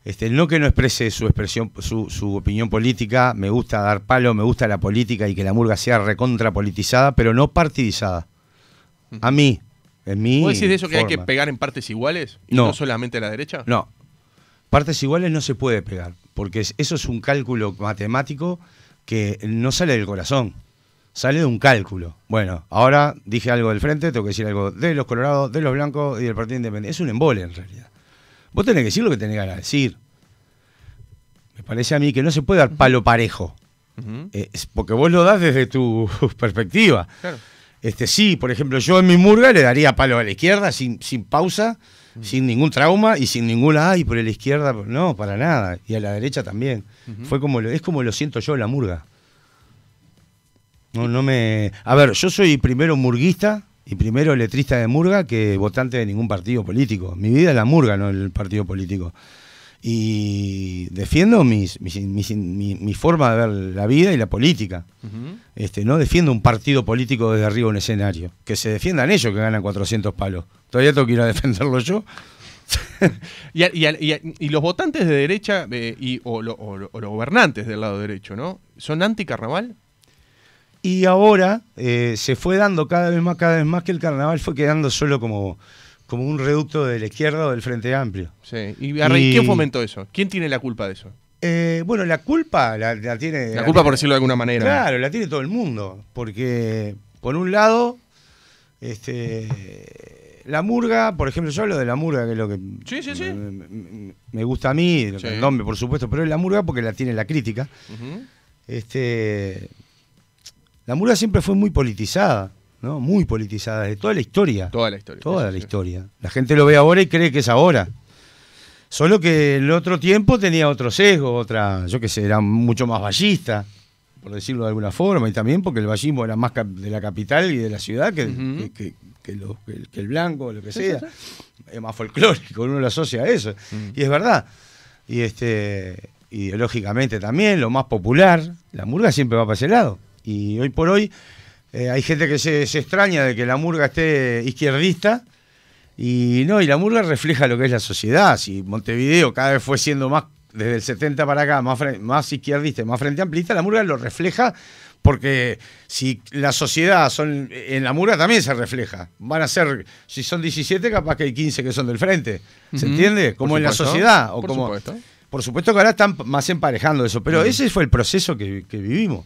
este, no que no exprese su expresión, su, opinión política, me gusta dar palo, me gusta la política y que la murga sea recontrapolitizada, pero no partidizada. A mí, en mi. ¿Vos decís de eso que hay que pegar en partes iguales? Y no. solamente a la derecha? No. Partes iguales no se puede pegar, porque eso es un cálculo matemático que no sale del corazón, sale de un cálculo. Bueno, ahora dije algo del frente, tengo que decir algo de los colorados, de los blancos y del Partido Independiente. Es un embole en realidad. Vos tenés que decir lo que tenés ganas de decir. Me parece a mí que no se puede dar palo parejo. Eh, porque vos lo das desde tu perspectiva. Este, sí, por ejemplo, yo en mi murga le daría palo a la izquierda sin, pausa, sin ningún trauma y sin ninguna, ay, por la izquierda, no, para nada. Y a la derecha también. Fue como, es como lo siento yo en la murga. No, no me. A ver, yo soy primero murguista, y primero letrista de Murga que votante de ningún partido político. Mi vida es la Murga, no el partido político. Y defiendo mis, mi, forma de ver la vida y la política. este, no defiendo un partido político desde arriba en un escenario. Que se defiendan ellos que ganan 400 palos. Todavía tengo que ir a defenderlo yo. y, los votantes de derecha eh, y, o, los gobernantes del lado derecho, ¿no? ¿Son ¿Son anticarnaval? Y ahora eh, se fue dando cada vez más, cada vez más que el carnaval fue quedando solo como, como un reducto de la izquierda o del Frente Amplio. Sí. ¿Y, y... quién fomentó eso? ¿Quién tiene la culpa de eso? Eh, bueno, la culpa la, tiene. La, culpa, por decirlo de alguna manera. Claro, la tiene todo el mundo. Porque, por un lado, este, la murga, por ejemplo, yo hablo de la murga, que es lo que sí, sí, sí. Me, gusta a mí, el nombre, por supuesto, pero es la murga porque la tiene la crítica. Este la murga siempre fue muy politizada, ¿no? Muy politizada, de toda la historia. Toda la historia. Toda la historia. La gente lo ve ahora y cree que es ahora. Solo que el otro tiempo tenía otro sesgo, otra, yo qué sé, era mucho más ballista, por decirlo de alguna forma, y también porque el vallismo era más de la capital y de la ciudad que, el blanco, lo que sea. Es más folclórico, uno lo asocia a eso. Mm. Y es verdad. Y este ideológicamente también, lo más popular, la murga siempre va para ese lado. Y hoy por hoy eh, hay gente que se, extraña de que la murga esté izquierdista. Y no, y la murga refleja lo que es la sociedad. Si Montevideo cada vez fue siendo más, desde el 70 para acá, más, más izquierdista y más frente amplista, la murga lo refleja porque si la sociedad son en la murga también se refleja. Van a ser, si son 17, capaz que hay 15 que son del frente. ¿Se entiende? Como en la sociedad. O por supuesto. Por supuesto que ahora están más emparejando eso, pero ese fue el proceso que vivimos.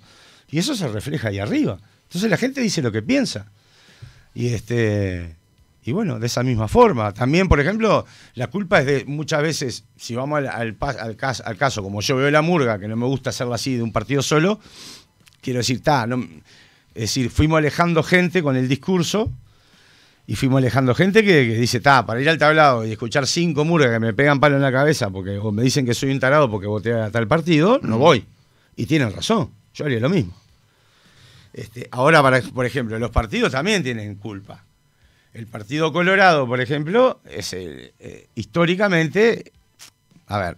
Y eso se refleja ahí arriba. Entonces la gente dice lo que piensa. Y este. Y bueno, de esa misma forma. También, por ejemplo, la culpa es de muchas veces, si vamos al, caso, como yo veo la murga, que no me gusta hacerlo así de un partido solo, quiero decir, está no, es decir, fuimos alejando gente con el discurso y fuimos alejando gente que, dice, está para ir al tablado y escuchar cinco murgas que me pegan palo en la cabeza porque o me dicen que soy un tarado porque voté a tal partido, no mm. voy. Y tienen razón, yo haría lo mismo. Este, ahora, por ejemplo, los partidos también tienen culpa. El Partido Colorado, por ejemplo, es eh, históricamente. A ver,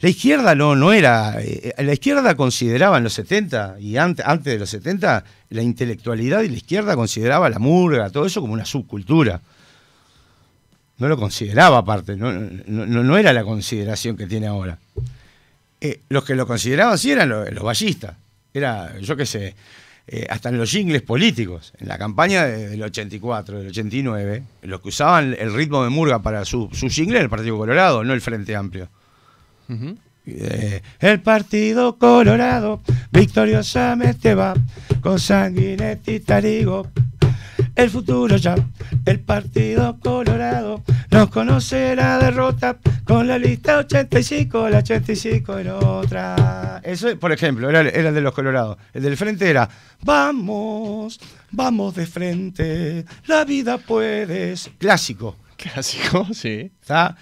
La izquierda no, era. Eh, la izquierda consideraba en los 70 y antes, de los 70 la intelectualidad y la izquierda consideraba la murga, todo eso como una subcultura. No lo consideraba aparte, no, era la consideración que tiene ahora. Eh, los que lo consideraban sí eran los ballistas era, yo qué sé, eh, hasta en los jingles políticos, en la campaña del 84, del 89, los que usaban el ritmo de murga para su, su era el Partido Colorado, no el Frente Amplio. Eh, el Partido Colorado victoriosamente va con sanguinetti tarigo el futuro ya. El Partido Colorado nos conoce la derrota con la lista 85, la 85 era otra. Eso, por ejemplo, era, el de los Colorados. El del frente era, vamos, vamos de frente, la vida puedes. Clásico. Clásico, sí. ¿Está?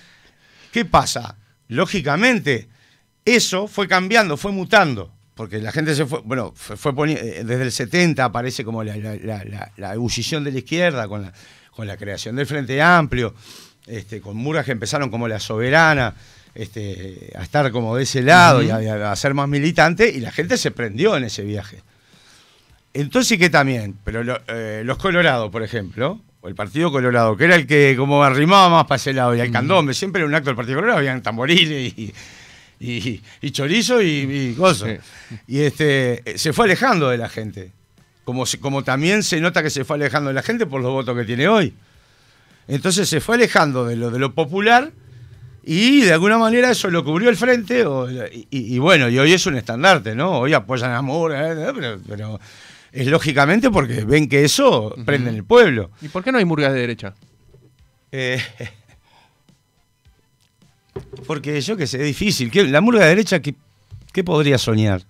¿Qué pasa? Lógicamente, eso fue cambiando, fue mutando porque la gente se fue, bueno, fue, eh, desde el 70 aparece como la, la, ebullición de la izquierda con la, creación del Frente Amplio, este, con muras que empezaron como la soberana, este, a estar como de ese lado y a, ser más militante, y la gente se prendió en ese viaje. Entonces qué también, pero eh, los Colorados, por ejemplo, o el Partido Colorado, que era el que como arrimaba más para ese lado, y el candombe, siempre era un acto del Partido Colorado, habían tamboriles y y, chorizo y, cosas. Y este, eh, se fue alejando de la gente. Como, como también se nota que se fue alejando de la gente por los votos que tiene hoy. Entonces se fue alejando de lo, de lo popular y de alguna manera eso lo cubrió el frente y, bueno, y hoy es un estandarte, ¿no? Hoy apoyan a Murray, eh, eh, pero, es lógicamente porque ven que eso prende en el pueblo. ¿Y por qué no hay murgas de derecha? Eh, Porque yo qué sé, es difícil. La murga de derecha, ¿qué, podría soñar?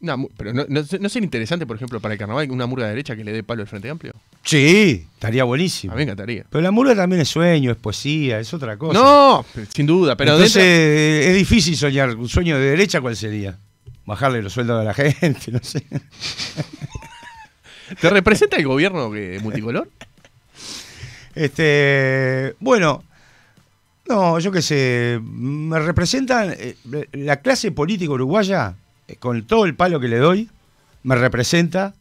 No, pero no, sería interesante, por ejemplo, para el carnaval una murga de derecha que le dé palo al Frente Amplio? Sí, estaría buenísimo. A mí Pero la murga también es sueño, es poesía, es otra cosa. No, sin duda, pero Entonces, eh, es difícil soñar. ¿Un sueño de derecha cuál sería? Bajarle los sueldos a la gente, no sé. ¿Te representa el gobierno multicolor? Este, bueno, no, yo qué sé, me representan, eh, la clase política uruguaya, eh, con todo el palo que le doy, me representa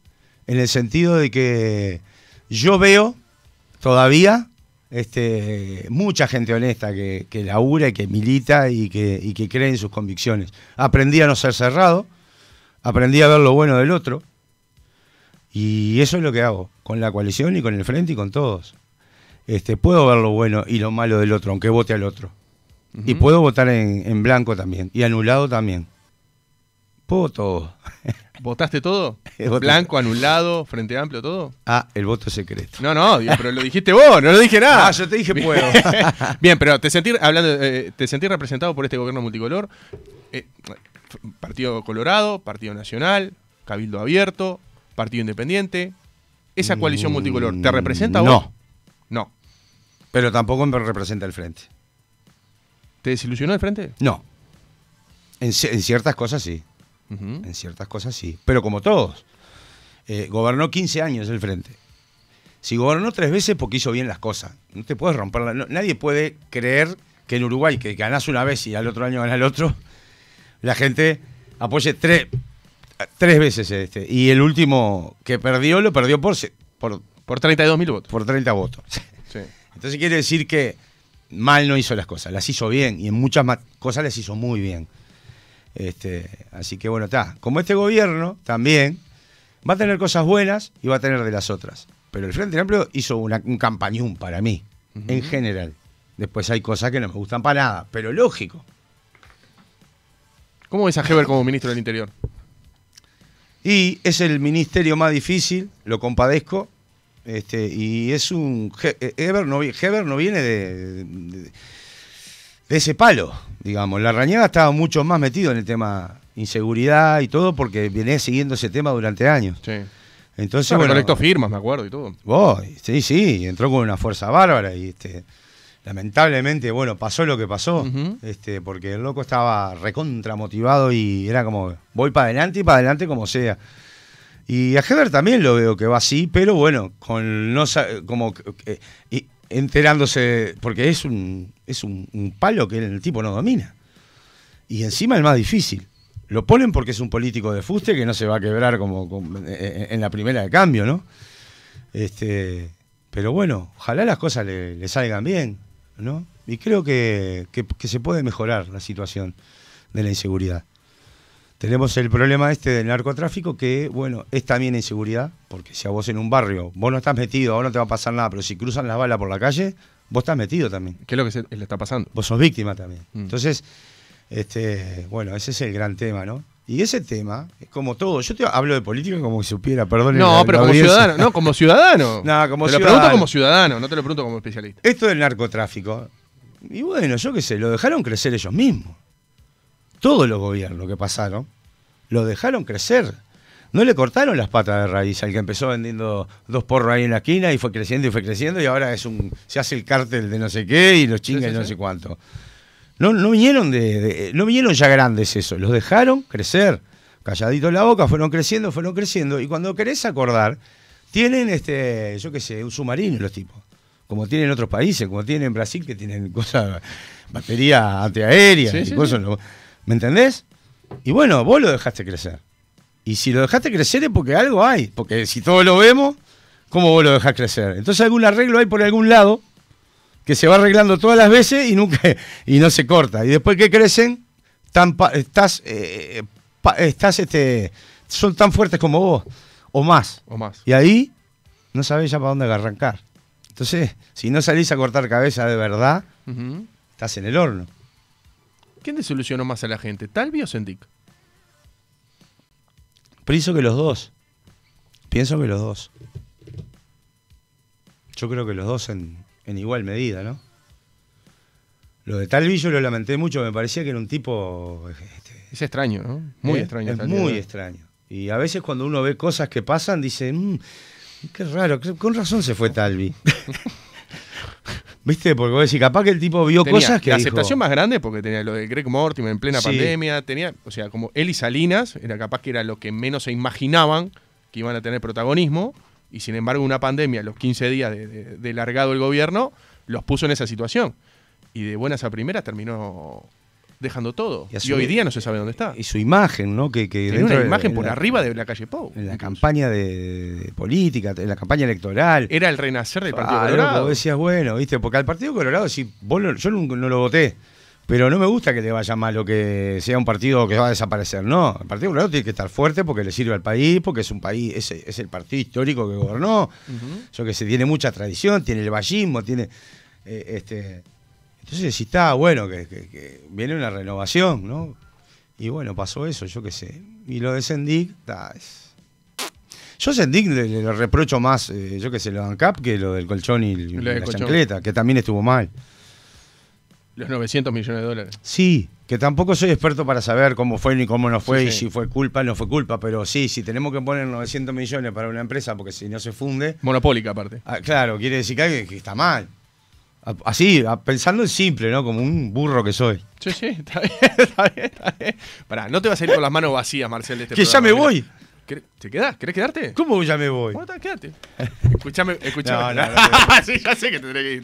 en el sentido de que yo veo todavía este, mucha gente honesta que, que labura y que milita y que, y que cree en sus convicciones. Aprendí a no ser cerrado, aprendí a ver lo bueno del otro y eso es lo que hago, con la coalición y con el frente y con todos este, puedo ver lo bueno y lo malo del otro, aunque vote al otro. Y puedo votar en, blanco también, y anulado también. Puedo todo. ¿Votaste todo? ¿Blanco, anulado, frente amplio, todo? Ah, el voto secreto. No, no, pero lo dijiste vos, no lo dije nada. Ah, yo te dije puedo. Bien, pero te sentí, hablando, eh, te sentí representado por este gobierno multicolor. Eh, partido Colorado, Partido Nacional, Cabildo Abierto, Partido Independiente. ¿Esa coalición multicolor te representa no. No. No. Pero tampoco me representa el frente. ¿Te desilusionó el frente? No. En, ciertas cosas sí. En ciertas cosas sí. Pero como todos. Eh, gobernó 15 años el frente. Si gobernó tres veces porque hizo bien las cosas. No te puedes romper la... nadie puede creer que en Uruguay, que ganás una vez y al otro año ganás el otro, la gente apoye tres, veces este. Y el último que perdió, lo perdió por... Por, por 32 mil votos. Por 30 votos. Sí. Entonces quiere decir que mal no hizo las cosas, las hizo bien y en muchas cosas las hizo muy bien. Este, así que bueno, está. Como este gobierno también va a tener cosas buenas y va a tener de las otras. Pero el Frente Amplio hizo un campañón para mí, en general. Después hay cosas que no me gustan para nada, pero lógico. ¿Cómo ves a Heber como ministro del Interior? Y es el ministerio más difícil, lo compadezco, este, y es un. Eh, Heber no, no viene de, ese palo, digamos. La Rañaga estaba mucho más metido en el tema inseguridad y todo, porque viene siguiendo ese tema durante años. Sí. Entonces, bueno, firmas, me acuerdo, y todo. sí, sí, entró con una fuerza bárbara y este, lamentablemente, bueno, pasó lo que pasó, este, porque el loco estaba recontra motivado y era como, voy para adelante y para adelante como sea. Y a Heber también lo veo que va así, pero bueno, con no como eh, y enterándose, porque es un, es un, palo que el tipo no domina. Y encima el más difícil. Lo ponen porque es un político de fuste que no se va a quebrar como, eh, eh, en la primera de cambio, ¿no? Este, pero bueno, ojalá las cosas le, salgan bien, ¿no? Y creo que se puede mejorar la situación de la inseguridad tenemos el problema este del narcotráfico que, bueno, es también inseguridad, porque si a vos en un barrio, vos no estás metido, ahora no te va a pasar nada, pero si cruzan las balas por la calle, vos estás metido también. ¿Qué es lo que le está pasando? Vos sos víctima también. Mm. Entonces, este, bueno, ese es el gran tema, ¿no? Y ese tema, es como todo, yo te hablo de política como si supiera, perdón. No, pero como ciudadano, no, como ciudadano. no, como te lo pregunto como ciudadano, no te lo pregunto como especialista. Esto del narcotráfico, y bueno, yo qué sé, lo dejaron crecer ellos mismos todos los gobiernos que pasaron lo dejaron crecer. No le cortaron las patas de raíz al que empezó vendiendo dos porros ahí en la esquina y fue creciendo y fue creciendo y ahora es un se hace el cártel de no sé qué y los chingas no sé cuánto. No, no vinieron de, no vinieron ya grandes eso, los dejaron crecer. Calladitos la boca, fueron creciendo, fueron creciendo y cuando querés acordar tienen este, yo qué sé, un submarino los tipos como tienen otros países, como tienen Brasil, que tienen cosas, batería antiaérea, y cosas, ¿Me entendés? Y bueno, vos lo dejaste crecer. Y si lo dejaste crecer es porque algo hay. Porque si todos lo vemos, ¿cómo vos lo dejás crecer? Entonces algún arreglo hay por algún lado que se va arreglando todas las veces y nunca y no se corta. Y después que crecen, estás, eh, estás este, son tan fuertes como vos, o más. O más. Y ahí no sabés ya para dónde arrancar. Entonces, si no salís a cortar cabeza de verdad, estás en el horno. ¿Quién desilusionó más a la gente, Talvi o Sendik? Pienso que los dos. Pienso que los dos. Yo creo que los dos en, igual medida, ¿no? Lo de Talvi yo lo lamenté mucho, me parecía que era un tipo... Este, es extraño, ¿no? Muy ¿eh? extraño. Es muy extraño. Y a veces cuando uno ve cosas que pasan, dice, mm, qué raro, con razón se fue Talvi. ¿Viste? Porque vos decís, capaz que el tipo vio cosas que. La aceptación más grande, porque tenía lo de Greg Mortimer en plena pandemia, tenía. O sea, como él y Salinas, era capaz que era lo que menos se imaginaban que iban a tener protagonismo, y sin embargo, una pandemia, los 15 días de largado el gobierno, los puso en esa situación. Y de buenas a primeras terminó dejando todo. Y, hoy día no se sabe dónde está. Y su imagen, ¿no? Que, que Tiene una imagen por arriba de la calle pau En la campaña de, política, en la campaña electoral. Era el renacer del Partido Colorado. Vos decías, bueno, viste, porque al Partido Colorado, si yo no, lo voté. Pero no me gusta que le vaya mal o que sea un partido que va a desaparecer. No, el Partido Colorado tiene que estar fuerte porque le sirve al país, porque es un país, es, es el partido histórico que gobernó. que se tiene mucha tradición, tiene el vallismo, tiene. Eh, este, entonces, si está bueno, que, viene una renovación, ¿no? Y bueno, pasó eso, yo qué sé. Y lo de Sendic, está... yo a Sendic le, reprocho más, eh, yo qué sé, lo de ANCAP que lo del colchón y, la chancleta, que también estuvo mal. Los 900 millones de dólares. Sí, que tampoco soy experto para saber cómo fue ni cómo no fue y si fue culpa o no fue culpa, pero sí, si tenemos que poner 900 millones para una empresa porque si no se funde. Monopólica, aparte. Ah, claro, quiere decir que, que está mal. Así, pensando en simple, ¿no? Como un burro que soy. Sí, sí, está bien, está bien, está bien. Pará, no te vas a ir con las manos vacías, Marcel, este Que ya me voy. ¿Te quedás? ¿Querés quedarte? ¿Cómo ya me voy? Bueno, quédate. Escuchame, escúchame No, sí, ya sé que tendré que ir,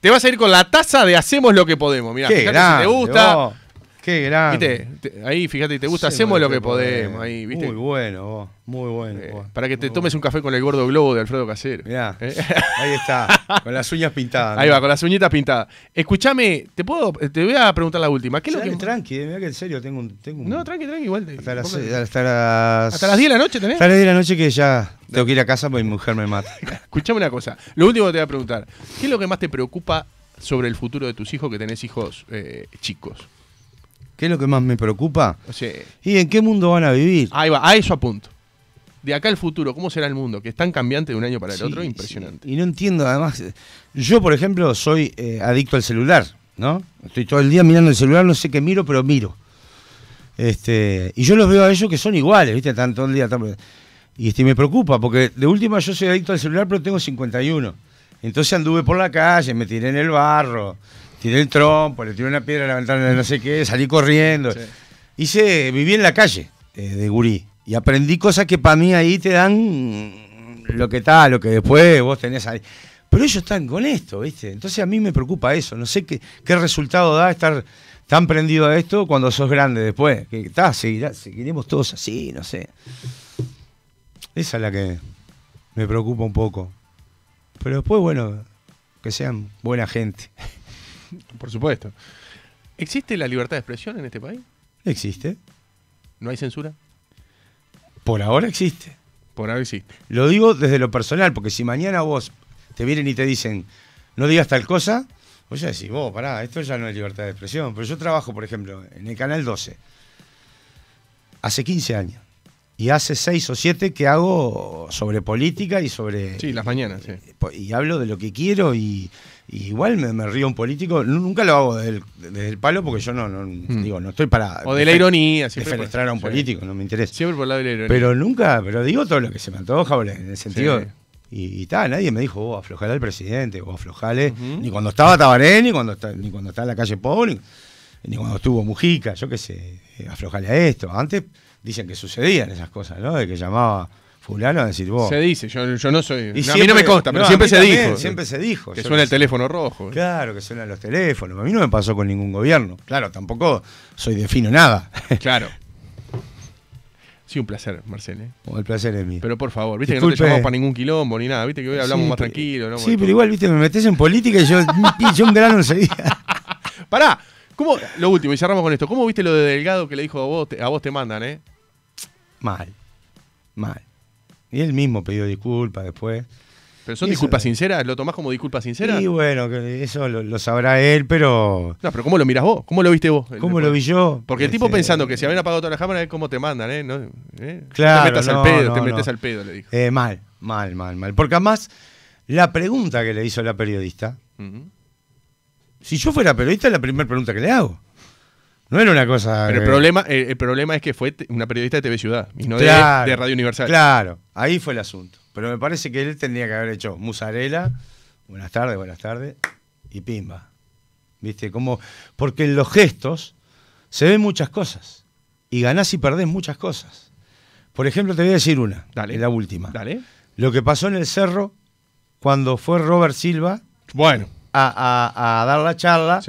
Te vas a ir con la taza de hacemos lo que podemos. mira si te gusta. Qué grande. Ahí, fíjate, te gusta, hacemos lo que podemos. Muy bueno, vos. Muy bueno. Eh, para que te tomes un café con el gordo globo de Alfredo Casero. Mira, eh. ahí está, con las uñas pintadas. Ahí va, con las uñitas pintadas. Escúchame, te puedo, te voy a preguntar la última. ¿Qué es que... tranqui, eh, mira, que en serio tengo No, tranqui, tranqui, igual. Hasta, las, hasta, 10 de la noche tenés. Hasta las 10 de la noche que ya tengo que ir a casa porque mi mujer me mata. Escuchame una cosa, lo último que te voy a preguntar. ¿Qué es lo que más te preocupa sobre el futuro de tus hijos que tenés hijos chicos? ¿Qué es lo que más me preocupa? ¿Y en qué mundo van a vivir? Ahí va, a eso apunto. De acá al futuro, ¿cómo será el mundo? Que es tan cambiante de un año para el otro, impresionante. Y no entiendo, además, yo por ejemplo soy eh, adicto al celular, ¿no? Estoy todo el día mirando el celular, no sé qué miro, pero miro. Este, y yo los veo a ellos que son iguales, ¿viste? Están todo el día. Y este, me preocupa, porque de última yo soy adicto al celular, pero tengo 51. Entonces anduve por la calle, me tiré en el barro tiré el trompo, le tiré una piedra a la ventana no sé qué, salí corriendo. Hice, viví en la calle eh, de gurí y aprendí cosas que para mí ahí te dan lo que tal, lo que después vos tenés ahí. Pero ellos están con esto, ¿viste? Entonces a mí me preocupa eso. No sé qué, resultado da estar tan prendido a esto cuando sos grande después. Que está, seguiremos todos así, no sé. Esa es la que me preocupa un poco. Pero después, bueno, que sean buena gente. Por supuesto. ¿Existe la libertad de expresión en este país? Existe. ¿No hay censura? Por ahora existe. Por ahora existe. Lo digo desde lo personal, porque si mañana vos te vienen y te dicen, no digas tal cosa, vos ya decís, vos, pará, esto ya no es libertad de expresión. Pero yo trabajo, por ejemplo, en el Canal 12, hace 15 años. Y hace 6 o 7 que hago sobre política y sobre... Sí, las mañanas, sí. Y hablo de lo que quiero y igual me, río un político, nunca lo hago desde el, palo porque yo no, hmm. digo, no estoy para. O de la ironía, siempre. Defenestrar a un político, no me interesa. Siempre por la de la ironía. Pero nunca, pero digo todo lo que se me antoja, en el sentido. Y, tal, nadie me dijo, oh, aflojale al presidente, o aflojale. Ni cuando estaba Tabaré, ni cuando, está, ni cuando estaba en la calle Paul, ni, cuando estuvo Mujica, yo qué sé, eh, aflojale a esto. Antes dicen que sucedían esas cosas, ¿no? De que llamaba Fulano, decir vos. Se dice, yo, no soy. Y a mí no me consta, pero siempre se dijo. Siempre se dijo. Que suena el teléfono rojo. Eh. Claro, que suenan los teléfonos. A mí no me pasó con ningún gobierno. Claro, tampoco soy de fino nada. Claro. Sí, un placer, Marcelo. Eh. El placer es mío. Pero por favor, viste que no te llamamos para ningún quilombo ni nada, viste que hoy hablamos más tranquilo. Sí, pero igual, viste, me metes en política y yo, yo un grano enseguida. Pará, lo último, y cerramos con esto. ¿Cómo viste lo de Delgado que le dijo a vos, a vos te mandan, eh? Mal. Mal. Y él mismo pidió disculpas después. ¿Pero son disculpas sinceras? ¿Lo tomás como disculpas sinceras? Y bueno, que eso lo, sabrá él, pero. No, pero ¿cómo lo miras vos? ¿Cómo lo viste vos? ¿Cómo lo vi yo? Porque el tipo este, pensando que si habían apagado todas las cámaras es cómo te mandan, ¿eh? ¿eh? Claro. Te metes al pedo, te metes al pedo, le dijo. Eh, mal, mal, mal, mal. Porque además, la pregunta que le hizo la periodista. Si yo fuera periodista, es la primera pregunta que le hago. No era una cosa. Pero el, problema, el, problema es que fue una periodista de TV Ciudad y no de, Radio Universal. Claro, ahí fue el asunto. Pero me parece que él tendría que haber hecho musarela, buenas tardes, buenas tardes, y pimba. ¿Viste? Como, porque en los gestos se ven muchas cosas. Y ganás y perdés muchas cosas. Por ejemplo, te voy a decir una, la última. Dale. Lo que pasó en el cerro cuando fue Robert Silva. Bueno a, dar la charla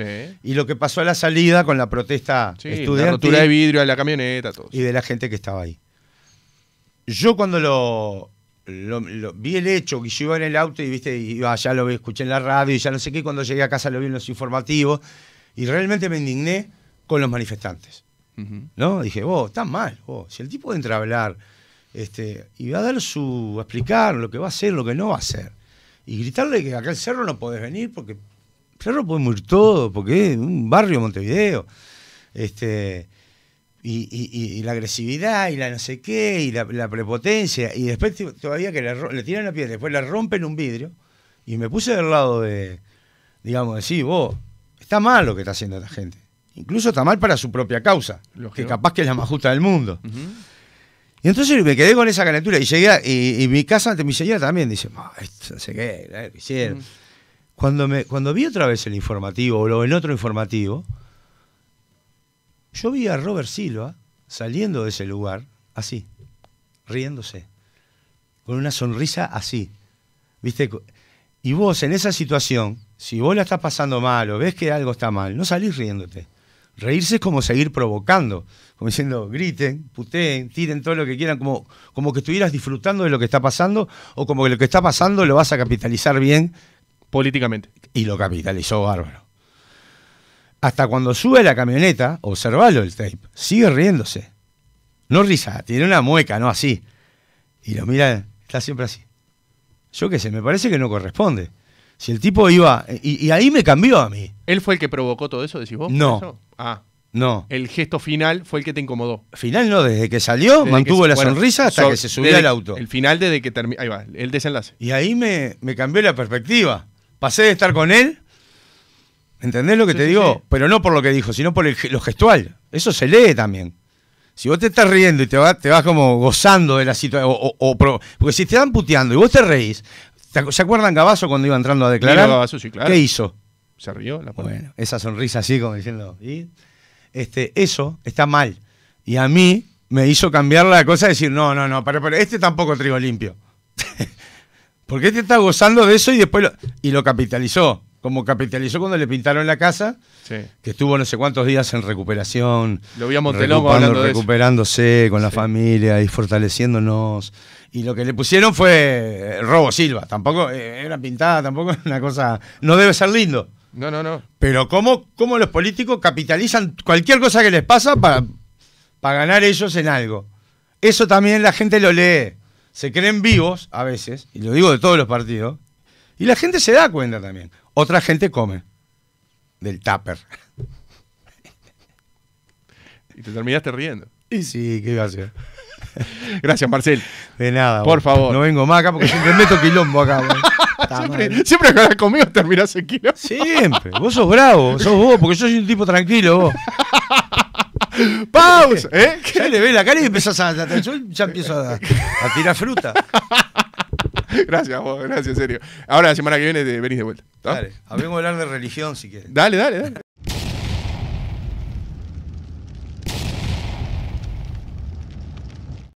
y lo que pasó a la salida con la protesta sí, estudiantil. La rotura de vidrio de la camioneta, Y de la gente que estaba ahí. Yo cuando lo, vi el hecho, que yo iba en el auto y viste, ya lo escuché en la radio y ya no sé qué, cuando llegué a casa lo vi en los informativos y realmente me indigné con los manifestantes. ¿No? Dije, vos, oh, mal, oh. si el tipo entra a hablar este, y va a dar su, a explicar lo que va a hacer, lo que no va a hacer y gritarle que acá el cerro no podés venir porque cerro puede morir todo, porque es un barrio Montevideo. Este, y, la agresividad y la no sé qué y la, prepotencia y después todavía que le, tiran la piedra, después la rompen un vidrio y me puse del lado de, digamos, decir, vos, está mal lo que está haciendo esta gente. Incluso está mal para su propia causa, que capaz que es la más justa del mundo. Y entonces me quedé con esa caricatura y llegué a, y, mi casa ante mi señora también dice, no sé qué, hicieron. Mm. Cuando, cuando vi otra vez el informativo o el otro informativo, yo vi a Robert Silva saliendo de ese lugar así, riéndose, con una sonrisa así. ¿Viste? Y vos en esa situación, si vos la estás pasando mal o ves que algo está mal, no salís riéndote. Reírse es como seguir provocando como diciendo, griten, puteen, tiren todo lo que quieran, como, como que estuvieras disfrutando de lo que está pasando, o como que lo que está pasando lo vas a capitalizar bien. Políticamente. Y lo capitalizó bárbaro. Hasta cuando sube la camioneta, observalo el tape, sigue riéndose. No risa, tiene una mueca, no así. Y lo mira, está siempre así. Yo qué sé, me parece que no corresponde. Si el tipo iba. Y, ahí me cambió a mí. ¿Él fue el que provocó todo eso, decís vos? No. Ah. No. El gesto final fue el que te incomodó. Final no, desde que salió, mantuvo la sonrisa hasta que se subió al auto. El final desde que terminó. Ahí va, el desenlace. Y ahí me, cambió la perspectiva. Pasé de estar con él. ¿Entendés lo que te digo? Pero no por lo que dijo, sino por lo gestual. Eso se lee también. Si vos te estás riendo y te, te vas como gozando de la situación. O, porque si te van puteando y vos te reís. ¿Se acuerdan Gabazo cuando iba entrando a declarar? sí, claro. ¿Qué hizo? Se rió la Bueno, esa sonrisa así como diciendo. Este, eso está mal. Y a mí me hizo cambiar la cosa y decir, no, no, no, pero este tampoco trigo limpio. Porque te este está gozando de eso y después lo, y lo capitalizó. Como capitalizó cuando le pintaron la casa, que estuvo no sé cuántos días en recuperación. Lo vi a hablando de Recuperándose con la familia y fortaleciéndonos. Y lo que le pusieron fue Robo Silva. Tampoco eh, era pintada, tampoco era una cosa. No debe ser lindo. No, no, no. Pero ¿cómo, cómo los políticos capitalizan cualquier cosa que les pasa para, para ganar ellos en algo? Eso también la gente lo lee. Se creen vivos a veces, y lo digo de todos los partidos, y la gente se da cuenta también. Otra gente come del tupper. Y te terminaste riendo. Y sí, ¿qué iba a hacer? Gracias, Marcel. De nada. Por favor. No vengo más acá porque siempre meto quilombo acá. siempre, siempre acá conmigo terminás en quilombo. Siempre. Vos sos bravo, sos vos, porque yo soy un tipo tranquilo vos. Pausa, ¿eh? Ya le ves la cara y empezás a. Yo ya empiezo a, a tirar fruta. Gracias, vos, gracias, en serio. Ahora la semana que viene venís de vuelta. dale vengo a hablar de religión si quieres. Dale, dale, dale.